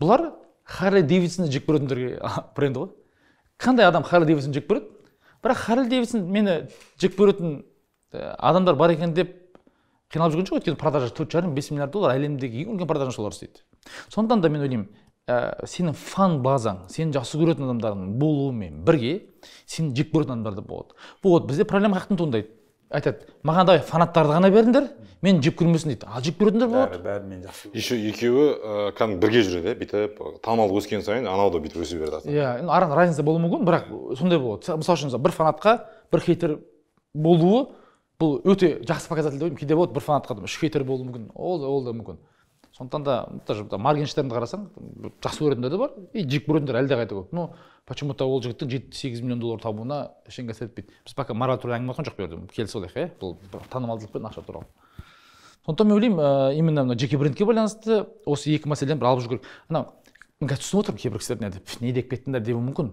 бұлар харли жек көретіндерге бренді ғой қандай адам харли дэвидсонды жек көреді бірақ харли дэвидсон мені жек көретін э, адамдар бар екен деп қиналып жүрген жоқ өйткені продажа төрт жарым бес миллиард доллар әлемдегі ең үлкен продажаны солар істейді сондықтан да мен ойлаймын ә, сенің фан базаң сені жақсы көретін адамдардың болуымен бірге сені жек көретін адамдар да болады вот бізде проблема қаяқтан туындайды айтады маған давай фанаттарды ғана беріңдер мен жек көрмесін дейді ал жек көретіндер болады бәрі мен жақсы еще екеуі ә, кәдімгі бірге жүреді иә бүйтіп танымал өскен сайын анау да бүйтіп өсе береді иә енді разница болуы мүмкін бірақ сондай болады мысалы үшін бір фанатқа бір хейтер болуы бұл өте жақсы показатель деп ойлаймын кейде болады бір фанатқа үш хейтер болуы мүмкін ол ол да мүмкін сондықтан да даже моргенштернді қарасаң жақсы көретіндер де бар и жек көретіндер әлдеқайда көп но почему то ол жігіттің жеті сегіз миллион доллар табуына ештеңе әсер етпейді біз пока мораль туралы әңгіме айтқан жоқ бұл жерде келісіп алайық иә бұл танымалдылық пен ақша туралы сондықтан мен ойлаймын э, именно мына жеке брендке байланысты осы екі мәселені бір алып жүру керек анау қазір түсініп отырмын кейбір кісілердің не деп не деп кеттіңдер деуі мүмкін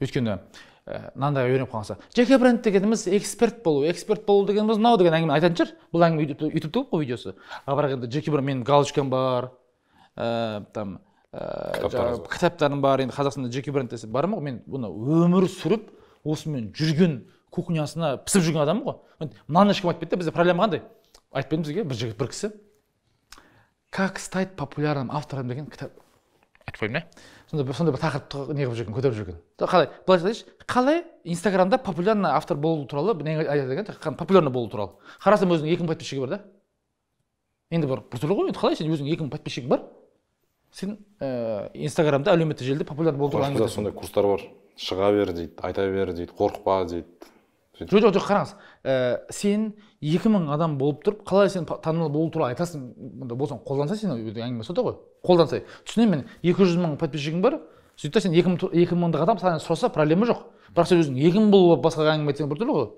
өйткені э, мынандайға үйреніп қалған жеке бренд дегеніміз эксперт болу эксперт болу дегеніміз мынау деген әңгіме айтатын шығар бұл әңгіме ютубта көп қой видеосы а бірақ енді жеке бренд менің галочкам бар ә, там ә, кітаптарым бар енді қазақстанда жеке бренд десе бар ма мен бұны өмір сүріп осымен жүрген кухнясына пісіп жүрген адаммын ғой мынаны ешкім айтпайды да бізде проблема қандай айтып бізге бір жігіт бір кісі как стать популярным автором деген кітап айтып қояйын иә сондай сондай бір тақырыпты не қылып жүрген көтеріп жүрген қалай былай айтайыншы қалай инстаграмда популярный автор болу туралы деген популярный болу туралы қарасам өзінің екі мың подписчигі бар да енді бір біртүрлі ғой енді қалай сен өзіңнің екі мың подписчигің бар сен ыыы э, инстаграмда әлеуметтік желіде популярный болу туралы сондай курстар бар шыға бер дейді айта бер дейді қорықпа дейді жоқ жоқ жоқ қараңыз ә, сен екі мың адам болып тұрып қалай сен танымал болу туралы айтасың ондай болсаң қолданса сен әңгіме сонда ғой қолдансай түсінемін мен екі жүз мың подписчигің бар сөйтіп та сен екі мыңдық адам саған сұраса проблема жоқ бірақ сен өзің екі мың болып басқаға әңгіме айтсаң біртүрлі ғой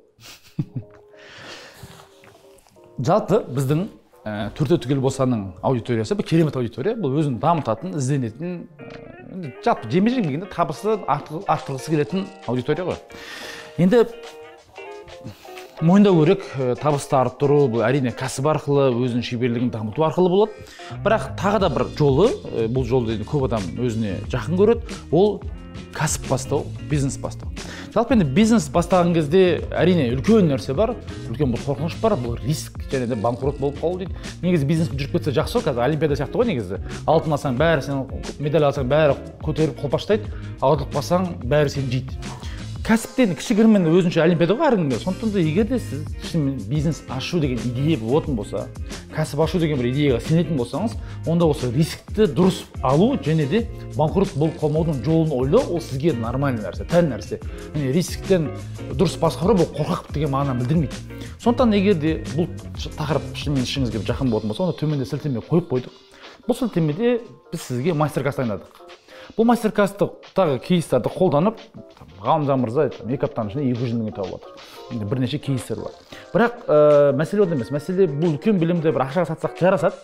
<laughs> жалпы біздің ә, э, төртеу түгел болсаның аудиториясы бұл керемет аудитория бұл өзін дамытатын ізденетін ә, жалпы жеме жем келгенде табысы арттырғысы келетін аудитория ғой енді мойындау керек э, табысты арттыру бұл әрине кәсіп арқылы өзінің шеберлігін дамыту арқылы болады бірақ тағы да бір жолы э, бұл жолды енді көп адам өзіне жақын көреді ол кәсіп бастау бизнес бастау жалпы енді бизнес бастаған кезде әрине үлкен нәрсе бар үлкен бір қорқыныш бар бұл риск және де банкрот болып қалу дейді негізі бизнес жүріп кетсе жақсы ғой қазір олимпиада сияқты ғой негізі алтын алсаң бәрі сен медаль алсаң бәрі көтеріп қолпаштайды ауыртылып қалсаң бәрі сені жейді кәсіптен кішігіріммен өзінше олимпиада ғой әркімге сондықтан да егер де сіз шынымен бизнес ашу деген идея болатын болса кәсіп ашу деген бір идеяға сенетін болсаңыз онда осы рискті дұрыс алу және де банкрот болып қалмаудың жолын ойлау ол сізге нормальный нәрсе тән нәрсе яғни рисктен дұрыс басқару бұл қорқақтық деген мағынаны білдірмейді сондықтан егер де бұл тақырып шынымен ішіңізге жақын болатын болса онда төменде сілтеме қойып қойдық бұл сілтемеде біз сізге мастер класс дайындадық бұл мастер класстағы кейстарды қолданып ғалымжан мырза екі аптаның ішінде екі жүз мың тауып жатыр бірнеше кейстер бар бірақ ә, мәселе онда емес мәселе бұл үлкен білімді бір ақшаға сатсақ жарасады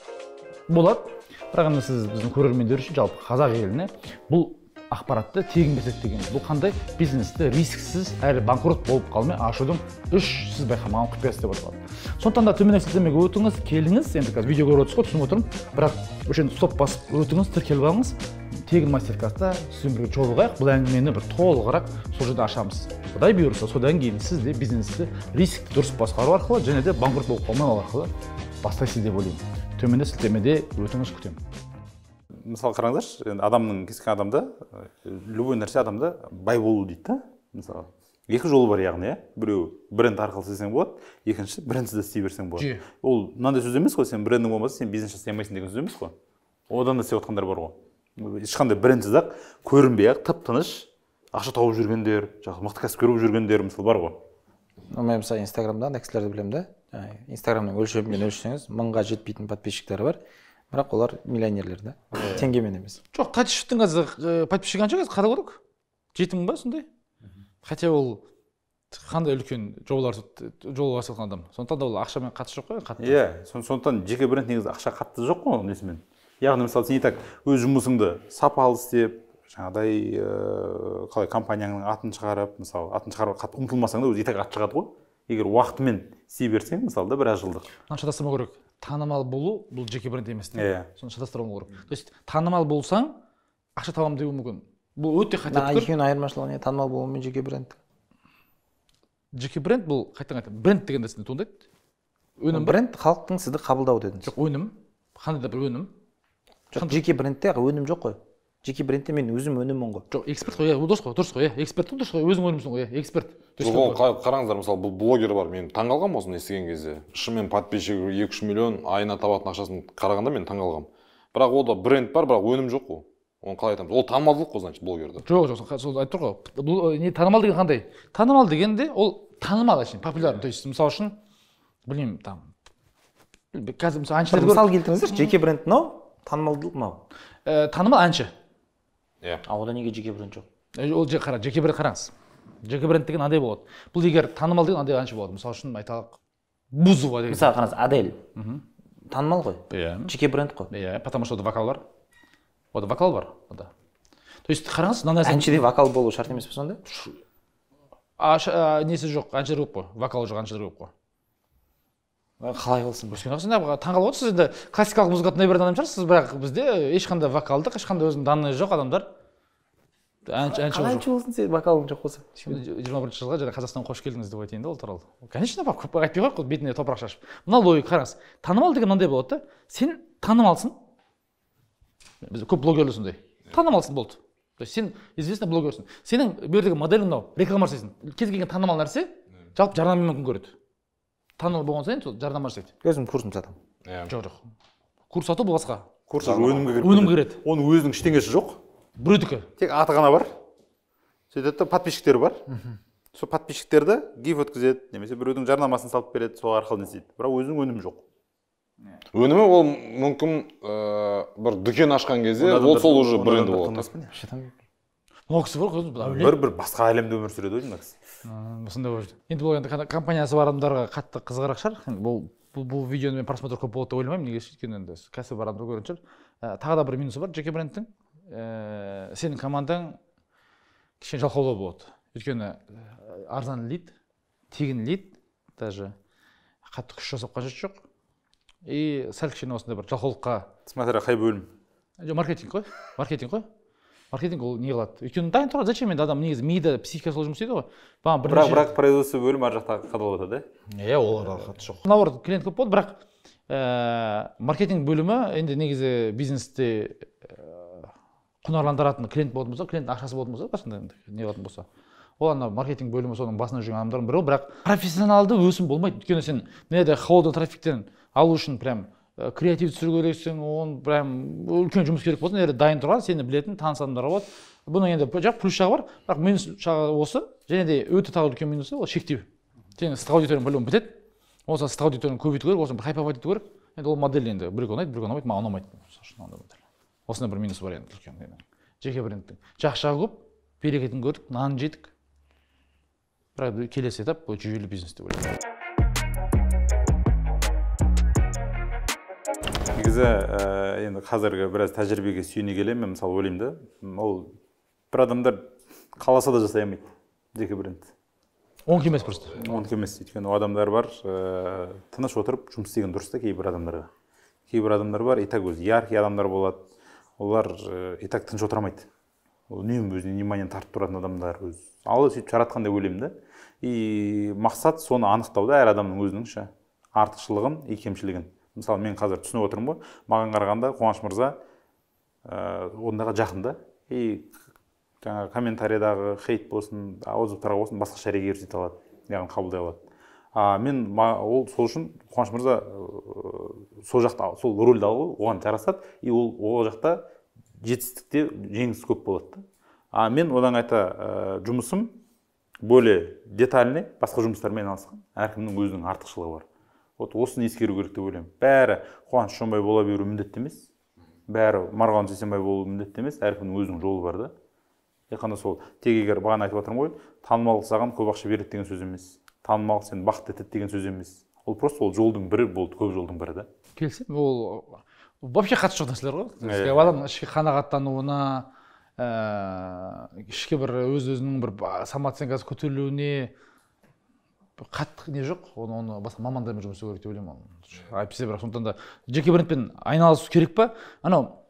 болады бірақ енді сіз біздің көрермендер үшін жалпы қазақ еліне бұл ақпаратты тегін берсек деген бұл қандай бизнесті рисксіз әрі банкрот болып қалмай ашудың үш сіз байқамаған құпиясы деп аталады сондықтан да төменгі сілтемеге өтіңіз келіңіз енді қазір видео көріп отырсыз ғой түсініп отырмын бірақ осы жерде стоп басып өтіңіз тіркеліп алыңыз тегін мастер класста түсіндіруге бірге жолығайық бұл әңгімені бір толығырақ сол жерде ашамыз құдай бұйырса содан кейін сіз де бизнесті рискті дұрыс басқару арқылы және де банкрот болып қалмау арқылы бастайсыз деп ойлаймын төменде сілтемеде өтіңіз күтемін мысалы қараңыздаршы енді адамның кез келген адамда э, любой нәрсе адамда бай болу дейді да мысалы екі жолы бар яғни иә біреуі бренд арқылы істесең болады екінші брендсіз де істей берсең болады ол мынандай сөз емес қой сен брендің болмаса сен бизнес жасай алмайсың деген сөз емес қой одан да істеп жатқандар бар ғой ешқандай брендсіз ақ көрінбей ақ тып тыныш ақша тауып жүргендер жаңағы мықты кәсіпкер болып жүргендер мысалы бар ғой мен мысалы инстаграмда андай кісілерді білемін да инстаграмның өлшемімен өлшесеңіз мыңға жетпейтін подписчиктері бар бірақ олар миллионерлер да теңгемен емес жоқ татишевтің қазір подписчигі қанша қазір қарау керек жеті мың ба сондай хотя ол қандай үлкен жобалар жол жасап адам сондықтан да ол ақшамен қатысы жоқ қой қатты иә сондықтан жеке бренд негізі ақша қатты жоқ қой оның несімен яғни мысалы сен так өз жұмысыңды сапалы істеп жаңағыдай ыыы қалай компанияңның атын шығарып мысалы атын шығаруға қатты ұмтылмасаң да өзі так аты шығады ғой егер уақытымен істей берсең мысалы да біраз жылдық мынаны шатастырмау керек танымал болу бұл жеке бренд емес иә соны шатастырмау керек то есть танымал болсаң ақша табамын деуі мүмкін бұл өте қате пікір екеуінің айырмашылығы не танымал болу мен жеке бренд жеке бренд бұл қайтадан айтамын бренд деген нәрседен туындайды өнім бренд халықтың сізді қабылдауы дедіңіз жоқ өнім қандай да бір өнім жоқ жеке брендте өнім жоқ қой жеке брендте мен өзім өніммін ғой жоқ эксперт қой иә дұрыс қой дұрыс қой иә эксперт дұрыс қой өзің өнімсің ғой иә эксперт оған қараңыздар мысалы бұл блогер бар мен таңғалғанмын осыны естіген кезде шынымен подписчигі екі үш миллион айына табатын ақшасын қарағанда мен таңғалғанмын бірақ олда бренд бар бірақ өнім жоқ қой оны қалай айтамыз ол танымалдылық қой значит блогерді жоқ жоқ сол айтып тұр ғой бұл не танымал деген қандай танымал дегенде ол танымал әшейін популярный то есть мысалы үшін білмеймін там қазір мысалы әншілер мысал келтіріңіздерші жеке бренд мынау танымалдылық мынау ә, э, танымал әнші иә yeah. ал одан неге жеке бренд жоқ э, ол қара жеке бренд қараңыз жеке бренд деген андай болады бұл егер танымал деген андай әнші болады мысалы үшін айталық бузова деген мысалы қараңыз адель танымал ғой иә yeah. жеке бренд қой иә yeah, потому что ода вокал бар ода вокал бар ода то есть қараңыз мына нәрсе әншіде вокал болу шарт емес пе сонда а несі жоқ әншілер көп қой вокалы жоқ әншілер көп қой қалай болсын гүлсен абға таңқалып отырсыз енді классикалық музыканы тыңдай беретін адам шығарсыз бірақ бізде ешқандай вокалдық ешқандай өзінің данныйы жоқ адамдар әнші болсын сен вокалың жоқ болса жиырма бірінші жылға жаңа қазақстан қош келдіңіз деп айтайын да ол туралы конечно көп айтпай қояйық қой бетіне топырақ шашып мына логика қараңыз танымал деген мынандай болады да сен танымалсың бізде көп блогерлер сондай танымалсың болды то есть сен известный блогерсің сенің бұл жердегі моделің мынау реклама жасайсың кез келген танымал нәрсе жалпы жарнамамен күн көреді танымал болған сайын сол жарнама жасайды өзім курсын сатамын иә жоқ жоқ курс сату бұл басқа курс өнімге кіреді өнімге кіреді оның өзінің ештеңесі жоқ біреудікі тек аты ғана бар сөйтеді да подписчиктері бар сол подписчиктерді гиф өткізеді немесе біреудің жарнамасын салып береді сол арқылы не істейді бірақ өзінің өнімі жоқ иә. өнімі ол мүмкін ыыы бір дүкен ашқан кезде ол сол уже бренді болады мынау кісі бар ғой бір бір басқа әлемде өмір сүреді ғой мына кісі болып болды енді бұл енді компаниясы бар адамдарға қатты қызығырақ шығар бұл бұл видеоны мен просмотр көп болады деп ойлаймын неге өйткені енді кәсібі бар адамдар көретін шығар ә, тағы да бір минусы бар жеке брендтің ііі ә, сенің командаң кішкене жалқаулау болады өйткені ә, арзан лид тегін лид даже қатты күш жасап қажет жоқ и сәл кішкене осындай бір жалқаулыққа смотря қай бөлім жоқ маркетинг қой маркетинг қой маркетинг ол не қылады өйткені дайын тұрады зачем енді адам негізі мида психика сол жұмыс істейді ғой маған бірақ бірақ производство бөлімі ар жақта қадалып жатады иә иә оларға қатысы жоқ наоборот клиент көп болды бірақ ә, маркетинг бөлімі енді негізі бизнесте э, құнарландыратын клиент болатын болса клиенттің ақшасы болатын болса басында не болатын болса ол анау маркетинг бөлімі соның басында жүрген адамдардың бірі бірақ профессионалды өсім болмайды өйткені сен жерде холодный трафиктен алу үшін прям Э, креатив түсіру керексің оны прям үлкен жұмыс керек болсын енді дайын тұрған сені білетін таныс адамдар болады бұның енді жақ плюс жағы бар бірақ минус жағы осы және де өте тағы үлкен минусы ол шектеу сен ыстық аудиторияң по любому бітеді осы ыстық аудиторияны көбейту керек осыны хайповать ету керек енді ол модель енді біреуге ұнайды біреуге ұнамайды маған ұнамайды мысалы үшін ондай осындай бір минусы бар енді үлкен жеке брендтің жақсы жағы көп берекетін көрдік нанын жедік бірақ келесі этап бұл жүйелі бизнес деп ойлаймын негізі ә, енді қазіргі біраз тәжірибеге сүйене келе мен мысалы ойлаймын да ол бір адамдар қаласа да жасай алмайды жеке бренд онікі емес просто онікі емес өйткені адамдар бар ә, тыныш отырып жұмыс істеген дұрыс та кейбір адамдарға кейбір адамдар бар и так өзі яркий адамдар болады олар и так тыныш отыра алмайды ол үнемі өзіне вниманиені тартып тұратын адамдар өзі алла сөйтіп жаратқан деп ойлаймын да и мақсат соны анықтау да әр адамның өзінің ше артықшылығын и кемшілігін мысалы мен қазір түсініп отырмын ғой маған қарағанда қуаныш мырза ә, э, ондайға жақын да и жаңағы комментариядағы хейт болсын отзывтарға болсын басқаша реагировать ете алады яғни қабылдай алады а мен ол сол үшін қуаныш мырза ә, сол жақта сол рөлді алу оған жарасады и ол ол жақта жетістікте жеңіс көп болады да а мен одан қайта ә, жұмысым более детальный басқа жұмыстармен айналысқан әркімнің өзінің артықшылығы бар вот осыны ескеру керек деп ойлаймын бәрі қуаныш жонбай бола беру міндетті емес бәрі марғұлан сейсенбай болу міндетті емес әркімнің өзінің жолы бар да тек қана сол тек егер бағана айтып жатырмын ғой танымалдық саған көп ақша береді деген сөз емес танымалдық сені бақытты етеді деген сөз емес ол просто ол жолдың бірі болды көп жолдың бірі да келісемін ол вообще қатысы жоқ нәрселер ғой адам ішкі қанағаттануына ішкі бір өз өзінің бір самооценкасы көтерілуіне қатты не жоқ оны оны басқа мамандармен жұмыс істеу керек деп ойлаймын оны әйтпесе бірақ сондықтан да жеке брендпен айналысу керек па анау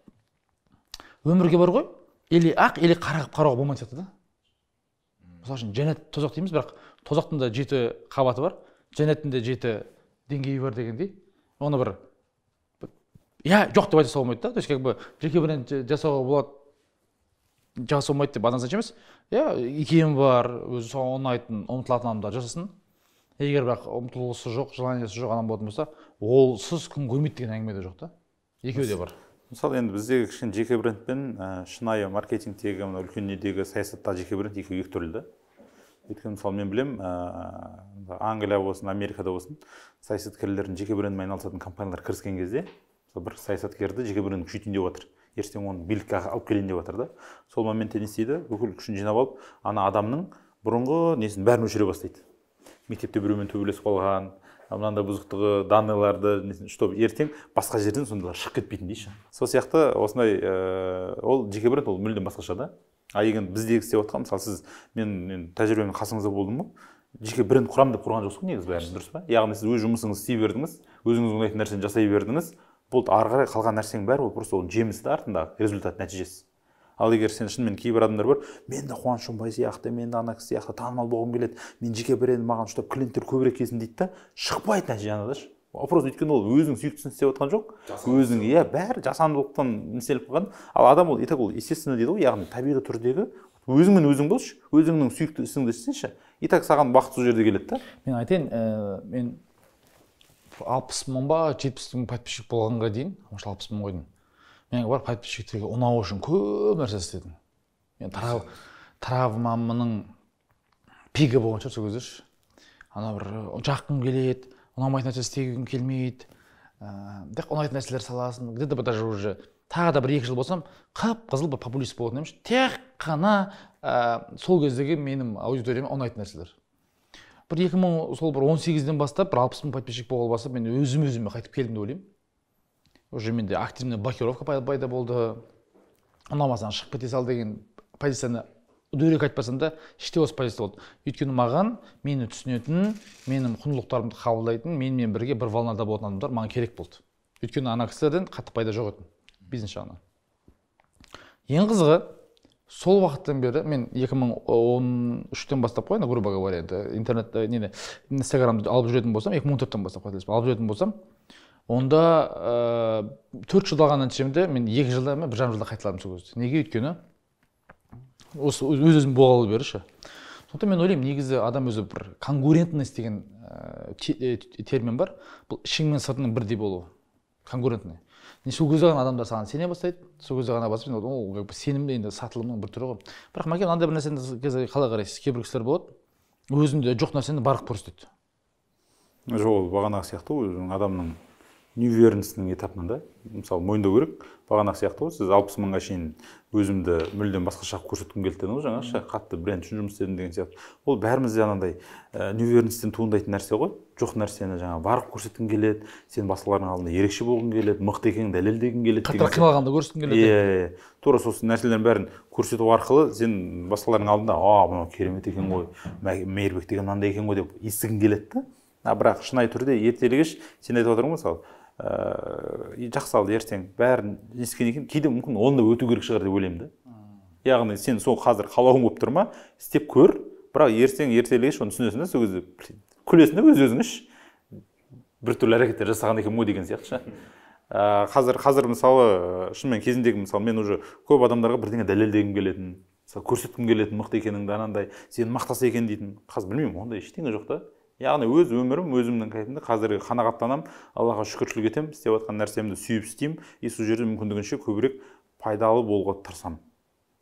өмірге бар ғой или ақ или қара қылып қарауға болмайтын сияқты да мысалы үшін жәннат тозақ дейміз бірақ тозақтың да жеті қабаты бар жәннаттың да жеті деңгейі бар дегендей оны бір иә жоқ деп айта салуға болмайды да то есть как бы жеке бренд жасауға болады жасау болмайды деп однозначно емес иә икемі бар өзі соған ұнайтын ұмтылатын адамдар жасасын егер бірақ ұмтылысы жоқ желаниесі жоқ адам болатын болса олсыз күн көрмейді деген әңгіме де жоқ та екеуі де бар мысалы енді біздегі кішкене жеке бренд пен ә, шынайы маркетингтегі мына үлкен недегі саясаттағы жеке бренд екеуі екі түрлі да өйткені мысалы мен білемін ә, англия болсын америкада болсын саясаткерлердің жеке брендімен айналысатын компаниялар кіріскен кезде мысалы бір саясаткерді жеке брендін күшейтейін деп жатыр ертең оны билікке алып келейін деп жатыр да сол моментте не істейді бүкіл күшін жинап алып ана адамның бұрынғы несін бәрін өшіре бастайды мектепте біреумен төбелесіп қалған мынандай бұзықтығы данныйларды чтобы ертең басқа жерден сондайлар шығып кетпейтін дейші сол сияқты осындай ә, ол жеке бренд ол мүлдем басқаша да а егер біздегі істеп жатқан мысалы сіз мен, мен тәжірибемнің қасыңызда болдым ғой жеке бренд құрамын деп құрған жоқсыз ғой негізі бәрін дұрыс па яғни сіз өз жұмысыңызды істей бердіңіз өзіңіз ұнайтын нәрсені жасай бердіңіз болды ары қарай қалған нәрсенің бәрі ол просто оның жемісі да артындағы результат нәтижесі ал егер сен шынымен кейбір адамдар бар мен де қуаныш оңбай сияқты мен де ана кісі сияқты танымал болғым келеді мен жеке бренд маған ұштап клиенттер көбірек келсін дейді да шықпайды нәтиже анадашы вопрос өйткені ол өзінің сүйіктісін істеп жатқан жоқ өзінің иә бәрі жасандылықтан істеліп қалған ал адам ол и так ол естественно дейді ғой яғни табиғи түрдегі өзіңмен өзің болшы өзіңнің сүйікті ісіңді істеші и так саған бақыт сол жерде келеді да мен айтайын ә, мен алпыс мың ба жетпіс мың подписчик болғанға дейін может алпыс мың қойдым мен барып подписчиктерге ұнау үшін көп нәрсе істедім мен трав, травмамның пигі болған шығар сол кезде ана бір жаққым келеді ұнамайтын нәрсе істегім келмейді ыыы ә, ұнайтын нәрселер саласың где то даже уже тағы да бір екі жыл болсам қып қызыл бір популист болатын едім тек қана ә, сол кездегі менің аудиторияма ұнайтын нәрселер бір екі мың сол бір он сегізден бастап бір алпыс мың подписчик болып бастап мен өзім өзіме қайтып келдім деп ойлаймын уже менде активный блокировка пайда болды ұнамасаң шығып кете сал деген позицияны дөрекі айтпасам да іште осы позиция болды өйткені маған мені түсінетін менің құндылықтарымды қабылдайтын менімен бірге бір волнада болатын адамдар маған керек болды өйткені ана кісілерден қатты пайда жоқ еді бизнес жағынан ең қызығы сол уақыттан бері мен 2013 үштен бастап қой енді грубо говоря енді интернет неде инстаграмды алып жүретін болсам екі мың он төрттен бастап қателеспесем алып жүретін болсам онда э, төрт жылда алған де мен екі жылда ма бір жарым жылда қайталадым сол кезде неге өйткені осы өз өзім болғалы бері ше сондықтан мен ойлаймын негізі адам өзі бір конкурентность деген э, э, термин бар бұл ішің мен сыртыңның бірдей болуы конкурентный сол кезде ғана адамдар саған сене бастайды сол кезде ғана басып ол как бы сенім енді сатылымның бір түрі ғой бірақ мәке мынандай бір нәрсені қазір қалай қарайсыз кейбір кісілер болады өзінде жоқ нәрсені бар қылып көрсетеді жоқ ол бағанағы сияқты ғой адамның нью этапынан этапында мысалы мойындау керек бағана сияқты ғой сіз алпыс мыңға шейін өзімді мүлдем басқаша қылып көрсеткім келді дедің ғой жаңағы қатты бренд үшін жұмыс істедім деген сияқты ол бәрімізде анандай ә, э, нью туындайтын нәрсе ғой жоқ нәрсені жаңағы барып көрсеткің келеді сен басқалардың алдында ерекше болғың келеді мықты екеніңді дәлелдегің келеді қатты қиналғанда көрсеткің келеді иә, иә иә тура сол нәрселердің бәрін көрсету арқылы сен басқалардың алдында а мынау керемет екен ғой мейірбек деген мынандай екен ғой деп естігің келеді да а бірақ шынайы түрде ертелі кеш сен айтып отырсың ғой мысалы ыыы э, жақсы ал ертең бәрін ескеннен кейін кейде мүмкін оны да өту керек шығар деп ойлаймын да яғни сен сол қазір қалауың болып тұр ма істеп көр бірақ ертең ертелі оны түсінесің да сол кезде күлесің да өз өзіңе біртүрлі әрекеттер жасаған екенмін ғой деген сияқты ше ә, қазір қазір мысалы э, шынымен кезіндегі мысалы мен уже көп адамдарға бірдеңе дәлелдегім келетін мысалы көрсеткім келетін мықты екеніңді анандай сені мақтаса екен дейтін қазір білмеймін ондай ештеңе жоқ та яғни өз өмірім өзімнің кәдімгі қазіргі қанағаттанамын аллаға шүкіршілік етемін істеп жатқан нәрсемді сүйіп істеймін и сол жерде мүмкіндігінше көбірек пайдалы болуға тырысамын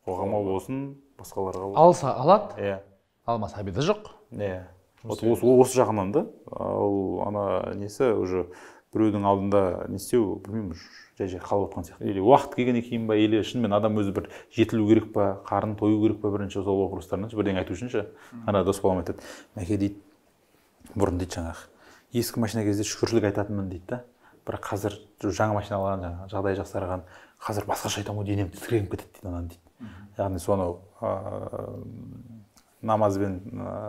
қоғамға болсын басқаларға болсын алса алады иә алмаса обида жоқ иә вот осы осы жағынан да ол ана несі уже біреудің алдында не істеу білмеймін жай жай қалып жатқан сияқты или уақыт келгеннен кейін ба или шынымен адам өзі бір жетілу керек па қарын тою керек па бірінші сол вопростарына бірдеңе айту үшін ше ана дос балам айтады мәке дейді бұрын дейді жаңағы ескі машина кезде шүкіршілік айтатынмын дейді да бірақ қазір жаңа машина алған жаңағы жағдайы жақсарған қазір басқаша айтамын ғой денем тітіреніп кетеді дейді анан дейді яғни ыыы намаз бен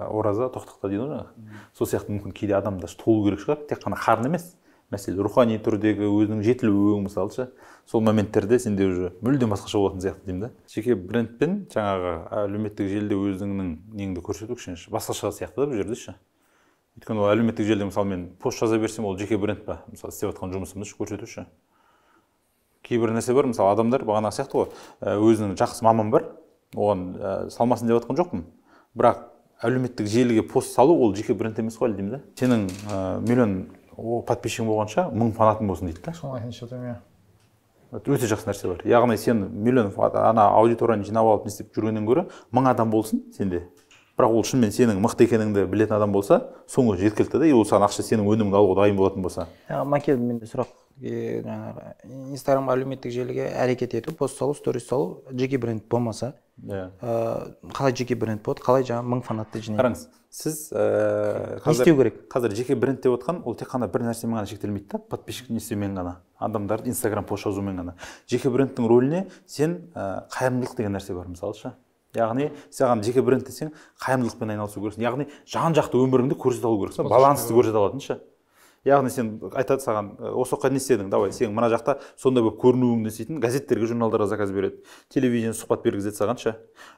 ораза тоқтықта дейді ғой жаңағы сол сияқты мүмкін кейде адамда толу керек шығар тек қана қарын емес мәселе рухани түрдегі өзінің жетілуің мысалы ше сол моменттерде сенде уже мүлдем басқаша болатын сияқты деймін да жеке брендпен жаңағы әлеуметтік желіде өзіңнің неңді көрсету кішкене басқаша сияқты да бұл жерде ше өйткені ол әлеуметтік желіде мысалы мен пост жаза берсем ол жеке бренд па мысалы істеп жатқан жұмысымды көрсетуші кейбір нәрсе бар мысалы адамдар бағанағы сияқты ғой ә, өзінің жақсы маман бар оған ә, салмасын деп жатқан жоқпын бірақ әлеуметтік желіге пост салу ол жеке бренд емес қой әлі деймін да сенің ә, миллион подписчигің болғанша мың фанатың болсын дейді да соны айтайыншы деп иә өте жақсы нәрсе бар яғни сен миллион ана аудиторияны жинап алып не істеп жүргеннен гөрі мың адам болсын сенде бірақ ол шынымен сенің мықты екеніңді білетін адам болса соңы жеткілікті да и ол саған ақша сенің өніміңді алуға дайын болатын болса ә, маке менде сұрақ жаңағы инстаграмға әлеуметтік желіге әрекет ету пост салу сторис салу жеке бренд болмаса иә ә, қалай жеке бренд болады қалай жаңағы мың фанатты жинайды қараңыз сіз ә, не істеу керек қазір жеке бренд деп отқан ол тек қана бір нәрсемен ғана шектелмейді да подписчик несімен істеумен ғана адамдарды инстаграм пост жазумен ғана жеке брендтің рөліне сен қайырымдылық деген нәрсе бар мысалы ше яғни саған жеке бренд десең қайырымдылықпен айналысу керексің яғни жан жақты өміріңді көрсете алу керексің балансты көрсете алатын ше яғни сен айтады саған осы уақытқа не істедің давай сен мына жақта сондай болып көрінуіңді істейтін газеттерге журналдарға заказ береді телевидение сұхбат бергізеді саған ше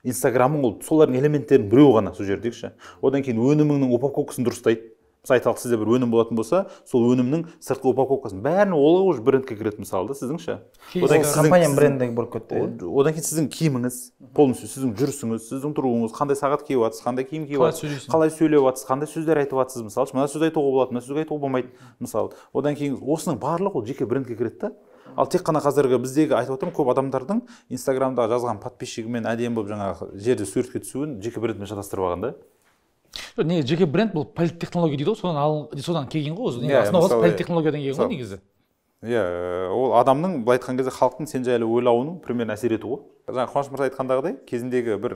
инстаграмың ол солардың элементтерінің біреуі ғана сол жердегі ше одан кейін өніміңнің упаковкасын дұрыстайды мысалы айталық сізде бір өнім болатын болса сол өнімнің сыртқы упаковкасын бәрін ол уже брендке кіреді мысалы да сіздің ше одан кейін компанияның брендіне болып кетті иә. одан кейін сіздің киіміңіз полностью сіздің жүрісіңіз сіздің тұруыңыз қандай сағат киіп жатсыз қандай киім киіп жатсыз қалай сөйлеп жатсыз қандай сөздер айтып жатсыз мысалы мына сөз айтуға болады мына сөз айтуға болмайды мысалы одан кейін осының барлығы ол жеке брендке кіреді да ал тек қана қазіргі біздегі айтып отырмын көп адамдардың инстаграмда жазған подписчигімен әдемі болып жаңағы жерде суретке түсуін жеке брендмен шатастырып алған да жоқ негізі жеке бренд бұл политтехнология дейді ғой содан ал содан келген ғой өзі основасы политтехнологиядан келген ғой негізі иә ол адамның былай айтқан кезде халықтың сен жайлы ойлауының примерно әсер етуі ғой жаңағы қуаныш мырза айтқандағыдай кезіндегі бір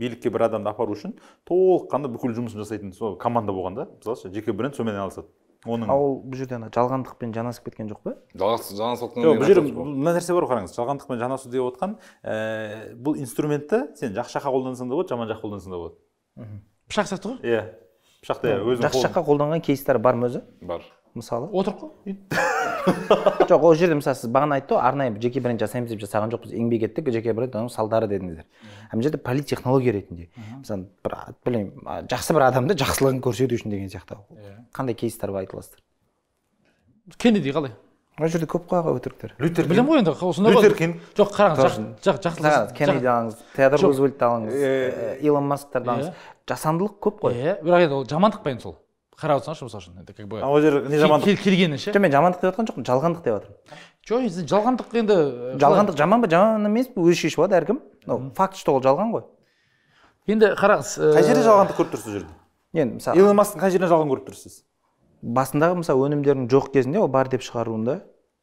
билікке бір адамды апару үшін толыққанды бүкіл жұмысын жасайтын сол команда болған да мысалы жеке бренд сонымен айналысады оның ал ол бұл жерде ана жалғандықпен жанасып кеткен жоқ па жоқ бұл жерде мына нәрсе бар ғой қараңыз жалғандықпен жанасу деп отқан бұл инструментті сен жақсы жаққа қолдансаң да болады жаман жаққа қолдансаң да болады пышақ сияқты ғой иә пышақты өзі жақсы жаққа қолданған кейстер бар ма өзі бар мысалы отырып қой <laughs> жоқ ол жерде мысалы сіз бағана айтты ғой арнайы жеке бренд жасаймыз деп жасаған жоқпыз еңбек еттік жеке бренд оның салдары дедіңіздер а мына жерде политтехнология ретінде мысалы бір білмеймін жақсы бір адамды жақсылығын көрсету үшін деген сияқты иә. қандай кейстер бар айта аласыздар кеннеди қалай ол жерде көп қой аға өтіріктер лютер білемін ғой енді осындай лютер кин жоқ қараңыз кеннеди алыңыз теодор рузвельтті алыңыз илон масктарды алыңыз жасандылық көп қой иә бірақ енді ол жамандық па енді сол қарап отырсаңызшы мысалы үшін это как бы ол жер не жамандық келгені ше жоқ мен жамандық деп жатқан жоқпын жалғандық деп жатырмын жоқ енді жалғандық енді э, жалғандық жаман ба жаман емес пе өзі шешіп алады әркім ну факт что ол жалған ғой енді қараңыз э, қай жерде жалғандық көріп тұрсыз ол жерде енді мысалы илон масктың қай жерінен жалған көріп тұрсыз басындағы мысалы өнімдерінің жоқ кезінде ол бар деп шығаруында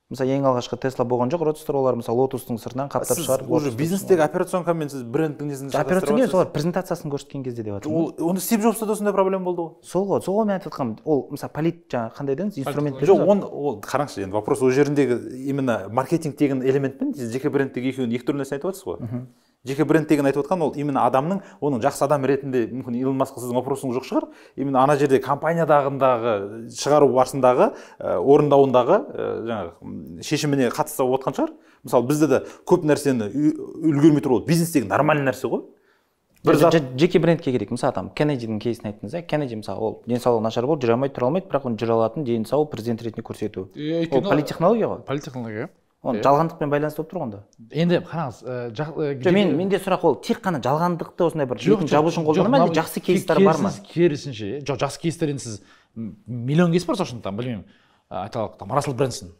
мысалы ең алғашқы тесла болған жоқ родстер олар мысалы лотустың сыртынан қаптап шығарып уже бизнестегі операционкамен сіз брендтің несін операционка емес олар презентациясын көрсеткен кезде деп жатырмын ол онда стив джобста да сондай проблема болды ғой сол ғой сол ғой мен айтып жатқаным ол мысалы полит жаңағы қандай дедіңіз инструмент жоқ оны ол қараңызшы енді вопрос ол жеріндегі именно маркетинг деген элементпен жеке брендтегі екеуін екі түрлі нәрсені айтып жатрсыз ғой жеке бренд деген айтып отқан ол именно адамның оның жақсы адам ретінде мүмкін илон маскқа сіздің вопросыңыз жоқ шығар именно ана жерде компаниядағындағы шығару барысындағы ә, орындауындағы ә, жаңағы шешіміне қатысты болып шығар мысалы бізде де көп нәрсені үлгермей тұр ол бизнестегі нормальный нәрсе ғой бір зат жеке брендке керек мысалы там кеннедидің кейсін айттыңыз иә кеннеди мысалы ол денсаулығы нашар болып жүре алмайды тұра алмайды бірақ оны жүре алатын дені сау президент ретінде көрсету ол политтехнология ғой политтехнология оны жалғандықпен байланысты болып тұр ғой онда енді қараңыз мен менде сұрақ ол тек қана жалғандықты осындай бір жоқ жабу үшін қолдана ма әлде жақсы кейстер бар ма керісінше жоқ жақсы кейстер енді сіз миллион кейс бар мысалы үшін там білмеймін айталық там рассел брэнсон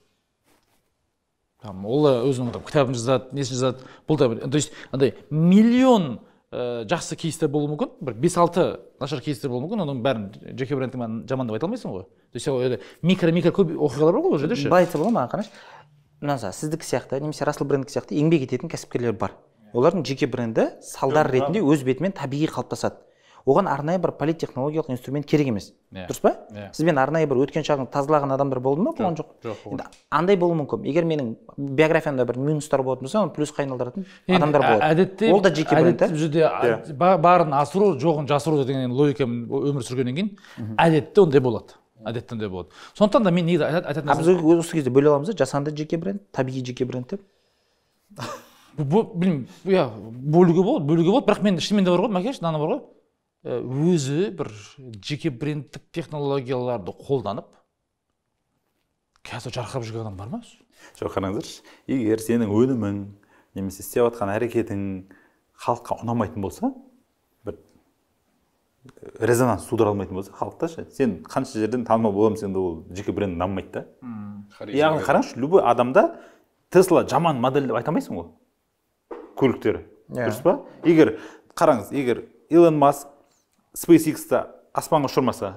там ол өзінің там кітабын жазады несін жазады бұл да бір то есть андай миллион жақсы кейстер болуы мүмкін бір бес алты нашар кейстер болуы мүмкін оның бәрін жеке брендті жаман деп айта алмайсың ғой то есть микро микро көп оқиғалар бар ғой ол жерде ше былай айтса бола ма қарашы мынаса сіздікі сияқты немесе расл брендікі сияқты еңбек ететін кәсіпкерлер бар олардың жеке бренді салдар ретінде өз бетімен табиғи қалыптасады оған арнайы бір политтехнологиялық инструмент керек емес yeah. Иә. дұрыс па yeah. Иә. сізбен арнайы бір өткен шағын тазалаған адамдар болды ма болған жоқ жоқ енді андай болуы мүмкін егер менің биографиямда бір минустар болатын болса оны плюсқа айналдыратын адамдар болады әдетте ол да жеке бренд ә? иә. барын асыру жоғын жасыру деген логикамен өмір сүргеннен кейін әдетте ондай болады әдеттен де болады сондықтан да мен негізі айтатын а біз осы кезде бөле аламыз да жасанды жеке бренд табиғи жеке бренд деп білмеймін иә бөлуге болады бөлуге болады бірақ мен шынымен де бар ғой мәкеш мынаны бар ғой э, өзі бір жеке брендтік технологияларды қолданып қазір жарқырап жүрген адам бар ма жоқ қараңыздаршы егер сенің өнімің немесе істеп жатқан әрекетің халыққа ұнамайтын болса резонанс тудыра алмайтын болса халықта ше сен қанша жерден танымал боламын сенде ол жеке бренд дамымайды да яғни қараңызшы любой адамда тесла жаман модель деп айта алмайсың ғой көліктері иә дұрыс па егер қараңыз егер илон маск SpaceX-ті аспанға ұшырмаса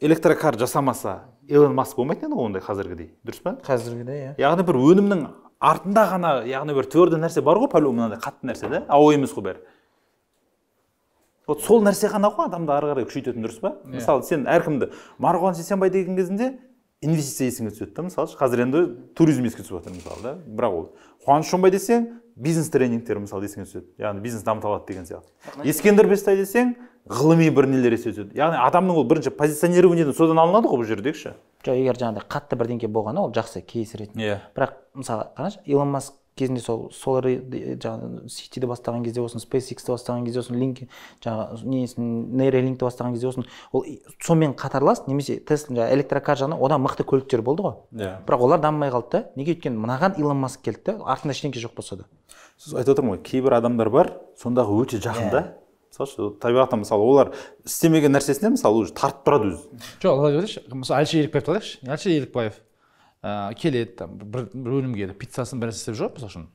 электрокар жасамаса илон маск болмайтын еді ғой ондай қазіргідей дұрыс па қазіргідей иә яғни бір өнімнің артында ғана яғни бір твердый нәрсе бар ғой по любому мынандай қатты нәрсе да ауа емес қой бәрі вот сол нәрсе ғана ғой адамды ары қарай күшейтетін дұрыс па yeah. Иә. мысалы сен әркімді марғұлан сейсенбай деген кезінде инвестиция есіңе түседі да мысалы қазір енді туризм еске түсіп жатыр мысалы да бірақ ол қуаныш шонбай десең бизнес тренингтер мысалы есіңе түседі яғни бизнес дамыта алады деген сияқты ескендір бестай десең ғылыми бір нелер есіңе түседі яғни адамның ол бірінші позиционированиеден содан алынады ғой бұл жерде ше жоқ егер жаңағыдай қатты бірдеңке болғаны ол жақсы кейс ретінде иә бірақ мысалы қараңызшы илон маск кезінде сол солар жаңағы ситиді бастаған кезде болсын SpaceX-ті бастаған кезде болсын линк жаңағы несін нейролинкті бастаған кезде болсын ол сонымен қатарлас немесе тесла жаңағы электрокар жағынан одан мықты көліктер болды ғой иә yeah. бірақ олар дамымай қалды да неге өйткені мынаған илон маск келді да артында ештеңке жоқ болса да сіз айтып отырмын ғой кейбір адамдар бар сондағы өте жақында yeah. Иә. мысалы табиғаттан мысалы олар істемеген нәрсесіне мысалы уже тартып тұрады өзі жоқ олай қарашы мысалы әлішер елікбаевты алайықшы әлішер елікбаев ә, келеді там бір, бір өнім пиццасын бірнәрсе істеп жүреді мысалы үшін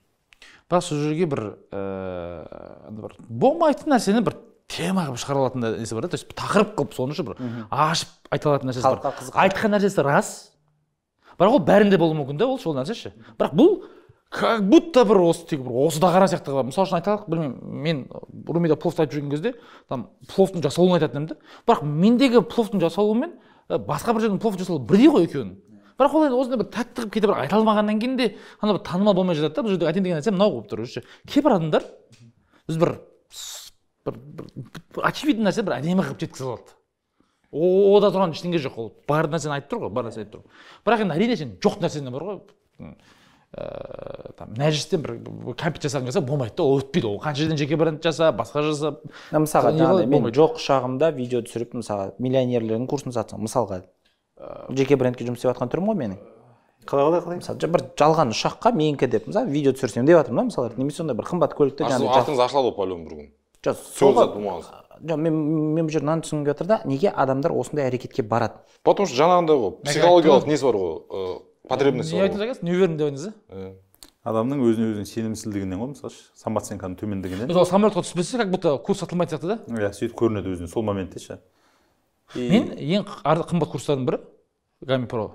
бірақ сол жерге бір ә, бір болмайтын нәрсені бір тема қылып шығара алатын несі бар да то есть тақырып қылып соны ше бір ашып айта алатын нәрсесі бар айтқан нәрсесі рас бірақ ол бәрінде болуы мүмкін да ол сол нәрсе ше бірақ бұл как будто бір осы тек бір осы қара сияқты қылады мысалы үшін айталық білмеймін мен румида пловты айтып жүрген кезде там пловтың жасалуын айтатын едім да бірақ мендегі пловтың жасалуы мен басқа бір жердің плов жасалуы бірдей ғой екеуінің бірақ ол енді осындай бір тәтті қылып кейде бір айта алмағаннан кейін де ана бір танымал болмай жатады да бұл жерде айтайын деген нәрсем мынау болып тұр уже кейбір адамдар біз бір бір, бір очевидный нәрсе бір әдемі қылып жеткізе алады ода тұрған ештеңе жоқ ол бар нәрсені айтып тұр ғой бар нәрсені айтып тұр бірақ енді әрине сен жоқ нәрседен бар ғой ыыы э, там нәжістен бір кәмпит жасағың келсе болмайды да ол өтпейді ол қанша жерден жеке бренд жаса басқа жаса мысалға мен жоқ шағымда видео түсіріп мысалға миллионерлердің курсын сатсам мысалға жеке брендке жұмыс істеп жатқан түрім ғой менің қалай қалай қалай мысалы бір жалған ұшаққа менікі деп мысалы видео түсірсем деп жатырмын да мысалы немесе сондай бір қымбат көлікті жаңағы артыңыз ашылады ғой по любому бір күні жоқ жоқ мен мен бұл жерде мынаны түсінгім келіп жатыр да неге адамдар осындай әрекетке барады потому что жаңағындай ғой психологиялық несі бар ғой потребность не айтып жатырсыз не уверен деп айтыңыз иә адамның өзіне өзінің сенімсіздігінен ғой мысалы үшін самооценканың төмендігінен мысалы самолетқа түспесе как будто курс сатылмайтын сияқты да иә сөйтіп көрінеді өзіне сол моментте ше мен ең қымбат курстардың бірі гами про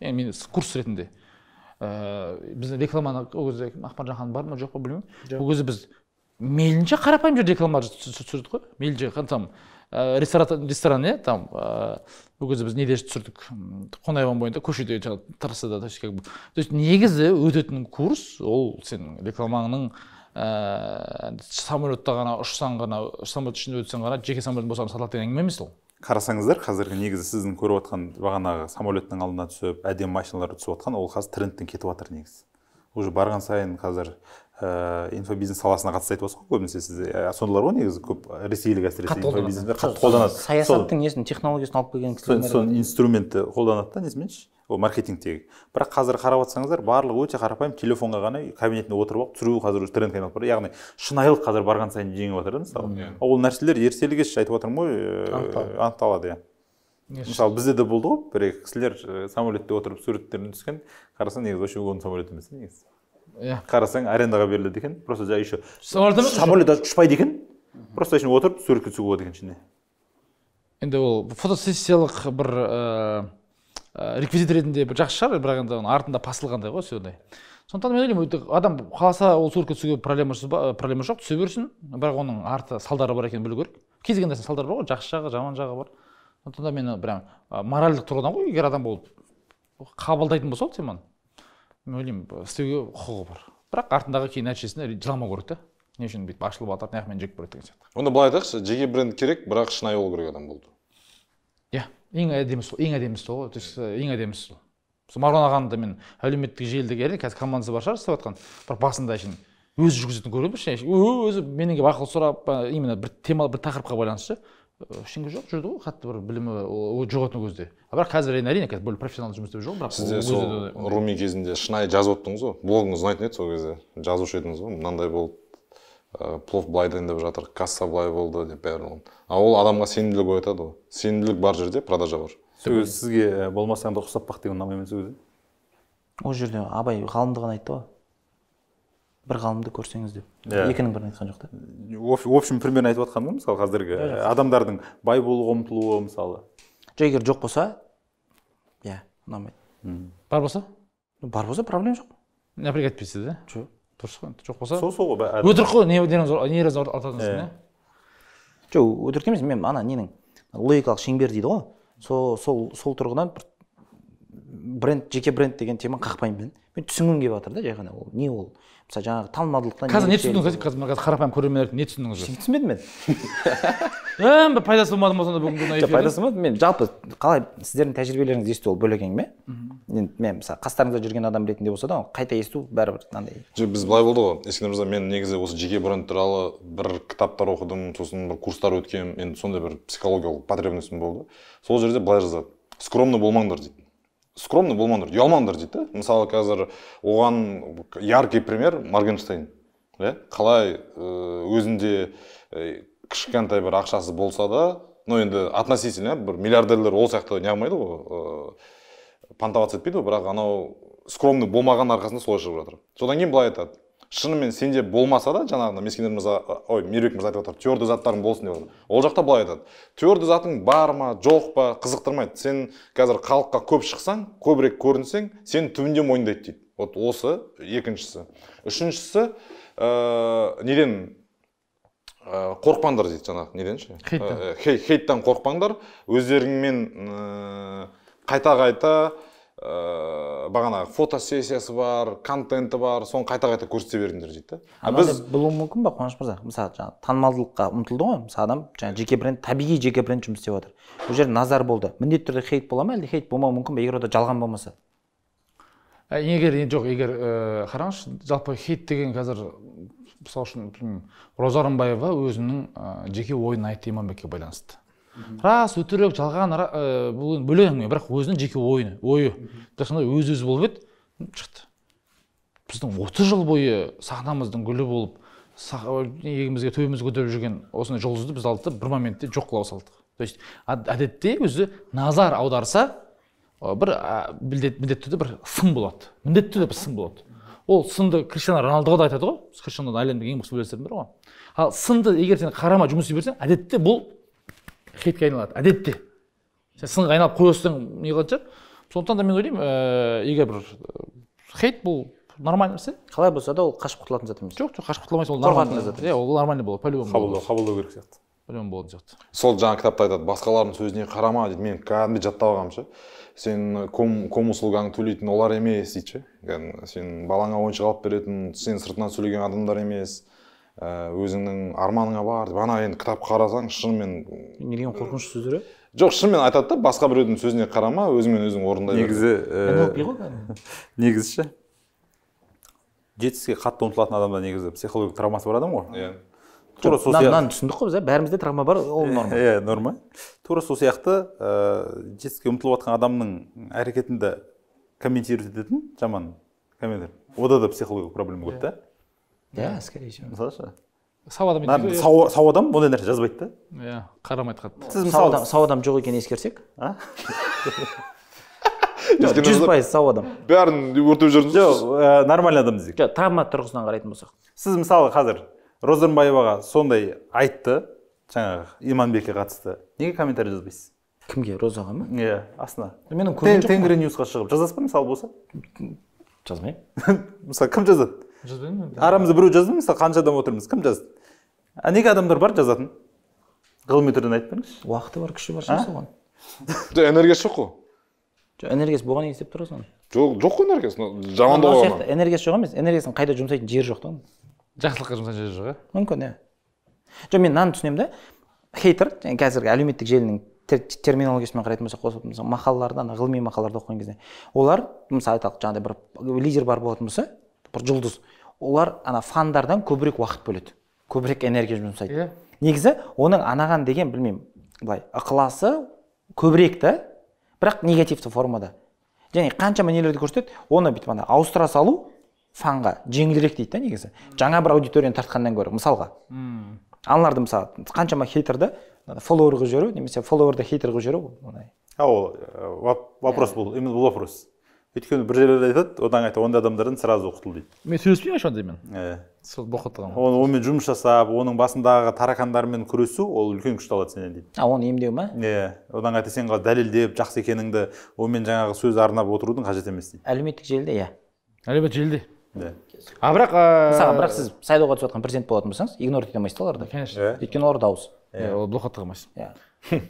мен курс ретінде ыыы э, біздің рекламаны ол кезде ақмаржан ханым бар ма жоқ па білмеймін ол кезде біз мейлінше қарапайым жерде реклама түсірдік қой мейлінше там э, ресторан ресторан иә там ыыы э, ол кезде біз неде түсірдік қонаеваның бойында көшеде жаңағы трассада то есть как бы то есть негізі өтетін курс ол сенің рекламаңның ыыы самолетта ғана ұшсаң ғана самолет ішінде өтсең ғана жеке самолетің болса сатылады деген әңгіме емес ол қарасаңыздар қазіргі негізі сіздің көріп отқан бағанағы самолеттің алдына түсіп әдемі машиналар түсіп отқан ол қазір трендтен кетіп жатыр негізі уже барған сайын қазір ыыы э, инфобизнес саласына қатысты айтып отырсыз ғой көбінесе сіз э, сондайлар ғой негізі көп ресейлік әсіресе қолданады саясаттың несін технологиясын алып келген кісілер сол инструментті қолданады да несіменші ол маркетингтегі бірақ қазір қарап жатсаңыздар барлығы өте қарапайым телефонға ғана кабинетінде отырып алып түсіру қазір уже трендке айналып бар яғни шынайылық қазір барған сайын жеңіп жатыр да мысалы иә. ол нәрселер ертелі кеш айтып жатырмын ғой э, анықталады иә мысалы бізде де болды ғой бір екі кісілер э, самолетте отырып суреттерін түскен қарасаң негізі вообще оның самолет емес негізі иә қарасаң арендаға беріледі екен просто жай еще самолет даже ұшпайды екен просто әшейін отырып суретке түсуге болады екен ішінде енді ол фотосессиялық бір ыыы э, ә, реквизит ретінде бір жақсы шығар бірақ енді оның артында пасылғандай ғой сондай сондықтан мен ойлаймын адам қаласа ол суретке түсуге проблема проблема жоқ түсе берсін бірақ оның арты салдары бар екенін білу керек кез келген нәрсенің салдары бар ғой жақсы жағы жаман жағы бар сондықтан да мен прям моральдық тұрғыдан ғой егер адам болып қабылдайтын болса ол теманы мен ойлаймын істеуге құқығы бар бірақ артындағы кейін нәтижесіне жыламау керек та не үшін бүйтіп ашылып жатыр мына жақ мені жек көреді деген сияқты онда былай айтайықшы жеке бренд керек бірақ шынайы болу керек адам болды иә yeah ең әдемісі ең әдемісі сол ғой то есть ең э, әдемісі сол марғұлан ағаны да мен әлеуметтік желідегі әрине қазір командасы бар шығар істеп жатқан бірақ басында әшейін өзі жүргізетін ше өзі менен келіп ақыл сұрап именно бір тема бір тақырыпқа байланысты ештеңе э, жоқ жүрді ғой қатты бір білімі жоқ ол кезде бірақ қазір енді әрине қазір более профессионалды жұмыс істеп ғой бірақ сіз де сол руми кезінде шынайы жазып отырдыңыз ғой блогыңыз ұнайтын еді сол кезде жазушы едіңіз ғой мынандай болды Э, плов былай дайындап жатыр касса былай болды деп барлығын а ол адамға сенімділік оятады ғой сенімділік бар жерде продажа бар сөз сізге э, болмасаң да ұқсап бақ деген ұнамай ма кезде ол жерде абай ғалымды ғана айтты ғой бір ғалымды көрсеңіз деп yeah. Иә. екінің бірін айтқан жоқ та в общем примерно айтып жатқаным ғой мысалы қазіргі yeah. Иә, э, адамдардың бай болуға ұмтылуы мысалы жоқ егер жоқ болса иә ұнамайды бар болса бар болса проблема жоқ напрягать етпейсіз да жоқ дұрыс қой жоқ болса сол сол ғой өтірік қой не разы иә жоқ өтірік емес мен ана ненің логикалық шеңбер дейді ғой сол сол сол тұрғыдан бір бренд жеке бренд деген теманы қақпаймын мен мен түсінгім келіп жатыр да жай ғана ол не ол жаңағы талмадылықтан қазір не түсіндіңіз қазір қазір қарапайым көрермендер не түсіндіңіз ештеңе түсінбедім мен бір пайдасы болмады ма сонда бүгінгі күні пайдасы болмады мен жалпы қалай сіздердің тәжірибелеріңізді есту ол бөлек әңгіме енді мен мысалы қастарыңызда жүрген адам ретінде болса да қайта есту бәрібір мынандай жоқ біз былай болды ғой ескендір мырза мен негізі осы жеке бренд туралы бір кітаптар оқыдым сосын бір курстар өткем енді сондай бір психологиялық потребностьім болды сол жерде былай жазады скромно болмаңдар дейді скромный болмаңдар ұялмаңдар дейді да мысалы қазір оған яркий пример моргенштейн иә қалай э, өзінде э, кішкентай бір ақшасы болса да ну енді относительно бір миллиардерлер ол сияқты не қылмайды ғой э, понтоваться етпейді ғой бірақ анау скромный болмаған арқасында солай шығып жатыр содан кейін былай айтады шынымен сенде болмаса да жаңағыдай мескендер мырза ой мейірбек мырза айтып жатыр твердый заттарың болсын деп жатыр ол жақта былай айтады твердый затың бар ма жоқ па қызықтырмайды сен қазір халыққа көп шықсаң көбірек көрінсең сені түбінде мойындайды дейді вот осы екіншісі үшіншісі ә, неден ә, қорықпаңдар дейді жаңағы неден ше хейттан хейттан қорықпаңдар өздеріңмен ә, қайта қайта ә, э, бағанағы фотосессиясы бар контенті бар соны қайта қайта көрсете беріңдер дейді да біз болуы мүмкін ба қуаныш мырза мысалы жаңағы танымалдылыққа ұмтылды ғой мысалы адам жаңағы жеке бренд табиғи жеке бренд жұмыс істеп жатыр бұл жерде назар болды міндетті түрде хейт бола ма әлде хейт болмауы мүмкін ба егер ода жалған болмаса ә, егер жоқ егер ә, қараңызшы жалпы хейт деген қазір мысалы үшін роза рымбаева өзінің жеке ойын айтты иманбекке байланысты рас өтірік жалған ә, э, бұл бөлек әңгіме бірақ өзінің жеке ойыны ойы тек өз өзі болып еді шықты біздің отыз жыл бойы сахнамыздың гүлі болып э, егімізге төбемізге көтеріп жүрген осындай жұлдызды біз алдық бір моментте жоқ қыла салдық то есть әдетте өзі назар аударса бір міндетті түрде бір сын болады міндетті түрде бір сын болады ол сынды криштиану роналдоға да айтады ғой криштиану әлемдің ең мықты футболистердің бірі ғой ал сынды егер сен қарама жұмыс істей берсең әдетте бұл хитке айналады әдетте сен сынға айналып қоясың не қылатын шығар сондықтан да мен ойлаймын ә, егер бір э, хейт бұл нормальный нәрсе қалай болса да ол қашып құтылатын зат емес жоқ жоқ қашып құтыла алмайсың ол қорқатын зат иә ол нормальный болады по любому қабылдау қабылдау керек сияқты по любому болатын сияқты сол жаңа кітапта айтады басқалардың сөзіне қарама дейді мен кәдімгідей жаттап алғанмын ше сен э, ком, ком услугаңды төлейтін олар емес дейді ше сен балаңа ойыншық алып беретін сен сыртынан сөйлеген адамдар емес Э, өзіңнің арманыңа бар деп ана енді кітап қарасаң шынымен не деген қорқыныш сөздер жоқ шынымен айтады да басқа біреудің сөзіне қарама өзіңмен өзің орындай негізі э, <laughs> негізі ше жетістікке қатты ұмтылатын адамда негізі психологиялық травмасы бар адам ғой иә тура сол мынаны түсіндік қой иә бәрімізде травма бар ол э, норма иә норма тура сол сияқты ыыы жетістікке ұмтылып жатқан адамның әрекетінде комментировать ететін жаман комментар ода да психологиялық проблема көп та иә иә скорее всего сау адам сау, сау адам ондай нәрсе жазбайды да иә қарамайды қатты сіз мысалы сау адам жоқ екенін ескерсек <laughs> жүз пайыз сау адам бәрін өртеп жүрміз жоқ э, нормальный адам десек жоқ травма тұрғысынан қарайтын болсақ сіз мысалы қазір рымбаеваға сондай айтты жаңағы иманбекке қатысты неге комментарий жазбайсыз кімге розаға ма иә астына менің көрген тенгри ньюсқа шығып жазасыз ба мысалы болса жазмаймын <laughs> мысалы кім жазады жазбаймын арамызда біреу жазды мысалы қанша адам отырмыз кім жазды а неге адамдар бар жазатын ғылыми түрден айтып беріңізші уақыты бар күші бар шығар соған <laughs> жоқ энергиясы жоқ қой жоқ энергиясы болған неге істеп тұр ғой соны жоқ жоқ қой энергиясы жамандау сияқты энергиясы жоқ емес энергиясын қайда жұмсайтын жері жоқ та оның жақсылыққа жұмсайтын жері жоқ иә мүмкін иә жоқ мен мынаны түсінемін да хейтер қазіргі әлеуметтік желінің терминологиясымен қарайтын болсақ мысалы мақалаларды ана ғылыми мақалаларды оқыған кезде олар мысалы айталық жаңағыдай бір лидер бар болатын болса бір жұлдыз олар ана фандардан көбірек уақыт бөледі көбірек энергия жұмсайды иә. негізі оның анаған деген білмеймін былай ықыласы көбірек та бірақ негативті формада және қаншама нелерді көрсетеді оны бүйтіп ана ауыстыра салу фанға жеңілірек дейді да негізі жаңа бір аудиторияны тартқаннан гөрі мысалға мм аналарды мысалы қаншама хейтерді фолловер қылып жіберу немесе фолловерді хейтер қылып жіберу ол э, вопрос иә. бұл именно вопрос өйткені бір жерлерде айтады одан айтады ондай адамдардан сразу құтыл дейді мен сөйлеспеймін ондаймен иә сол боқтаған оны онымен жұмыс жасап оның басындағы тарақандармен күресу ол үлкен күшті алады сенен дейді а оны емдеу ма иә одан қайта сен қалай дәлелдеп жақсы екеніңді онымен жаңағы сөз арнап отырудың қажет емес дейді әлеуметтік желіде иә әлеуметтік желіде иә а бірақ мысалы бірақ сіз сайлауға түсіп жатқан президент болатын болсаңыз игнорить ете алмайсыз да оларды конечно иә өйткені олар дауыс иә ол блокқа тыға иә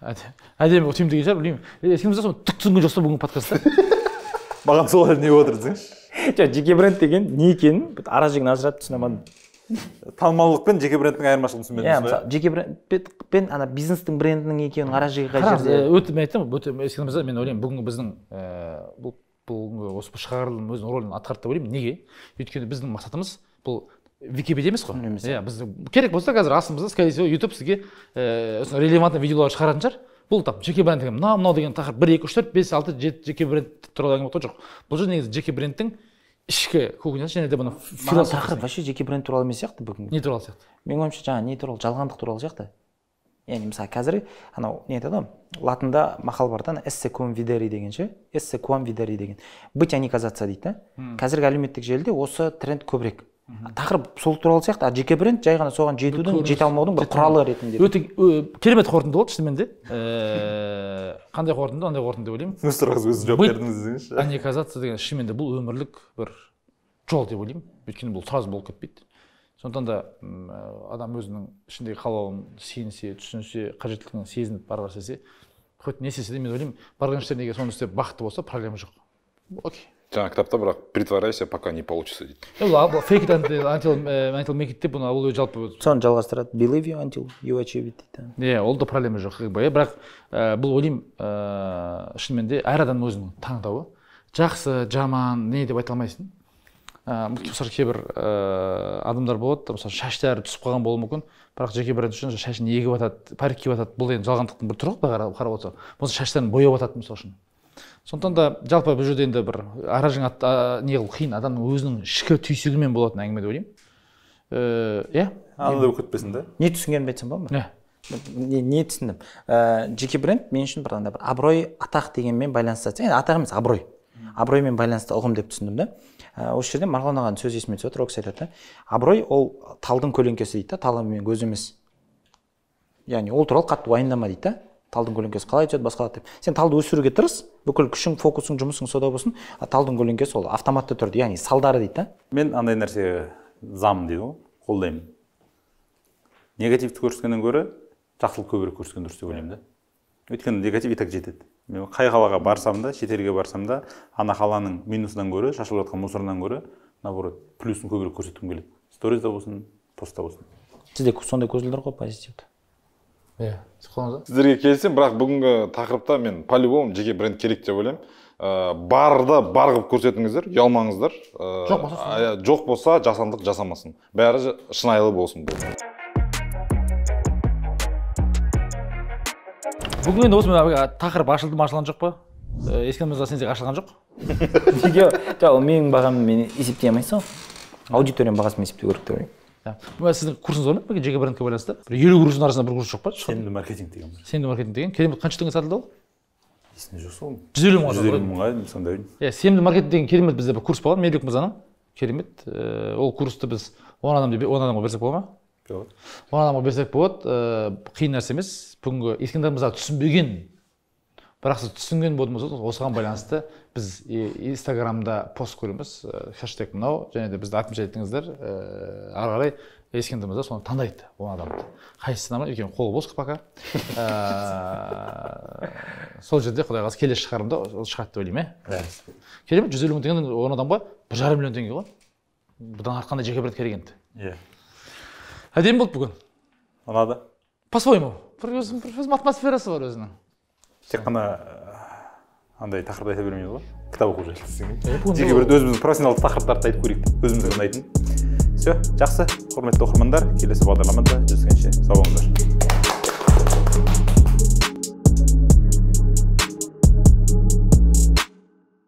әдемі тиімді деген шығар білмеймін ескіміз соны түк түсінген жоқсың бүгінгі подкастта маған солай не болып жатыр жоқ жеке бренд деген не екенін ара жігін ажыратып түсіне алмадым танымалдылық пен жеке брендтің айырмашылығын түсінбедіңіз иә мысалы жеке бренд пен ана бизнестің брендінің екеуінің ара жігі қай жерде өте мен айтамын өте мен ойлаймын бүгінгі біздің бұл бүгінгі осы шығарылым өзінің рөлін атқарды деп ойлаймын неге өйткені біздің мақсатымыз бұл википедия емес қой иә біз керек болса қазір астымызда скорее всего ютуб сізге ыыы релевантный видеолар шығаратын шығар бұл там жеке бренд деген мынау мынау деген тақырып бір екі үш төрт бес алты жеті жеке бренд туралы әңгіме болып жоқ бұл жерде негізі жеке брендтің ішкі кухнясы және де бұны маған тақырып вообще жеке бренд туралы емес сияқты бүгін не туралы сияқты менің ойымша жаңағы не туралы жалғандық туралы сияқты яғни мысалы қазір анау не айтады ғой латында мақал бар да эссе куам видери деген ше эссе куам видери деген быть а не казаться дейді да қазіргі әлеуметтік желіде осы тренд көбірек тақырып сол туралы сияқты а жеке бренд жай ғана соған жетудің жете алмаудың бір құралы ретінде өте керемет қорытынды болды шынымен де э, қандай қорытынды андай қорытынды деп ойлаймын өз сұрағыңызға өзіңіз жауап бердіңіз десеңізші а не казаться деген шынымен де бұл өмірлік бір жол деп ойлаймын өйткені бұл сразу болып кетпейді сондықтан да э, адам өзінің ішіндегі қалауын сенсе түсінсе қажеттілігін сезініп бара бастаса хоть не істесе де мен ойлаймын барған неге соны істеп бақытты болса проблема жоқ окей жаңағы кітапта бірақ притворяйся пока не получится дейді fake it until, until, make it деп бұны ол жалпы соны жалғастырады believe you until you achieve it дейді иә ол да проблема жоқ как бы иә э, бірақ э, бұл ойлаймын ыыы э, шынымен де әр адамның өзінің таңдауы жақсы жаман не деп айта алмайсың мысалы кейбір адамдар болады мысалы шаштары түсіп қалған болуы мүмкін бірақ жеке бренд үшін шашын егіп жатады парик киіп жатады бұл енді жалғандықтың бір түрі ғой былай қарап отырсаң болмаса шаштарын бояп жатады мысалы үшін сондықтан да жалпы бұл жерде енді бір ара не қылу қиын адамның өзінің ішкі түйсігімен болатын әңгіме деп ойлаймын э, иә анандай болып кетпесін да не түсінгенімді айтсам болады ма иә не, не түсіндім ә, жеке бренд мен үшін бір андай бір абырой атақ дегенмен байланысты енді атақ емес абырой абыроймен байланысты ұғым деп түсіндім да ә, э, осы жерде марғұлан ағаның сөзі есіме түсіп отыр ол кісі айтады да абырой ол талдың көлеңкесі дейді да талы мен көз емес яғни ол туралы қатты уайымдама дейді да талдың көлеңкесі қалай түседі басқа деп сен талды өсіруге тырыс бүкіл күшің фокусың жұмысың сода болсын а талдың көлеңкесі ол автоматты түрде яғни салдары дейді да мен андай нәрсеге зам дейді ғой қолдаймын негативті көрсеткеннен гөрі жақсылық көбірек көрсеткен дұрыс деп ойлаймын да өйткені негатив и так жетеді мен қай қалаға барсам да шетелге барсам да ана қаланың минусынан гөрі шашылып жатқан мусорынан гөрі наоборот плюсын көбірек көрсеткім келеді сторизда болсын постта болсын сізде сондай көзілдір ғой позитивті иә сіздерге келісемін бірақ бүгінгі тақырыпта мен по любому жеке бренд керек деп ойлаймын ә, э, барды бар қылып көрсетіңіздер ұялмаңыздар ә, жоқ болса иә, жоқ болса жасандық жасамасын бәрі шынайылы болсын бүгін енді осымен тақырып ашылды ма ашылған жоқ па э, ескен мырза сенде ашылған жоқ жоқ менің бағамды мен есептей алмайсың ғой аудиторияның бағасын есептеу керек деп ойлаймын мына сіздің курсыңыз бар ма мінекей жеке брендке байланысты бір елу курстың арасында бір курс жоқ па сенімді маркетинг деген сенімді маркетинг деген керемет қанша теңге сатылды ол есімде жоқ сол жүз елу мыңға жүз елу мыңға сондай иә сенімді маркетинг деген керемет бізде бір курс болған мейірбек мырзаның керемет э, ол курсты біз он адам он адамға берсек болады ма болады он адамға берсек болады э, қиын нәрсе емес бүгінгі ескендір мырза түсінбеген бірақ сіз түсінген болмаса осыған байланысты біз инстаграмда пост көреміз э, хэштег мынау және де бізді отмечать етіңіздер э, ары қарай ескендір соны таңдайды он адамды қайсысына ма өйткені қолы бос пока э, сол жерде құдай қаласа келесі шығарымда ол шығады деп ойлаймын иә керемет жүз елу мың теңгеден он адамға бір жарым миллион теңге ғой бұдан қандай жеке бренд керек енді иә әдемі болды бүгін ұнады по своему бір өзінің бір өзінің атмосферасы бар өзінің тек қана э, андай тақырыпты айта бермейміз ғой кітап оқу жайлы жеке бір өзіміздің профессионалды тақырыптарды айтып көрейік өзімізге ұнайтын все жақсы құрметті оқырмандар келесі бағдарламада жүздескенше сау болыңыздар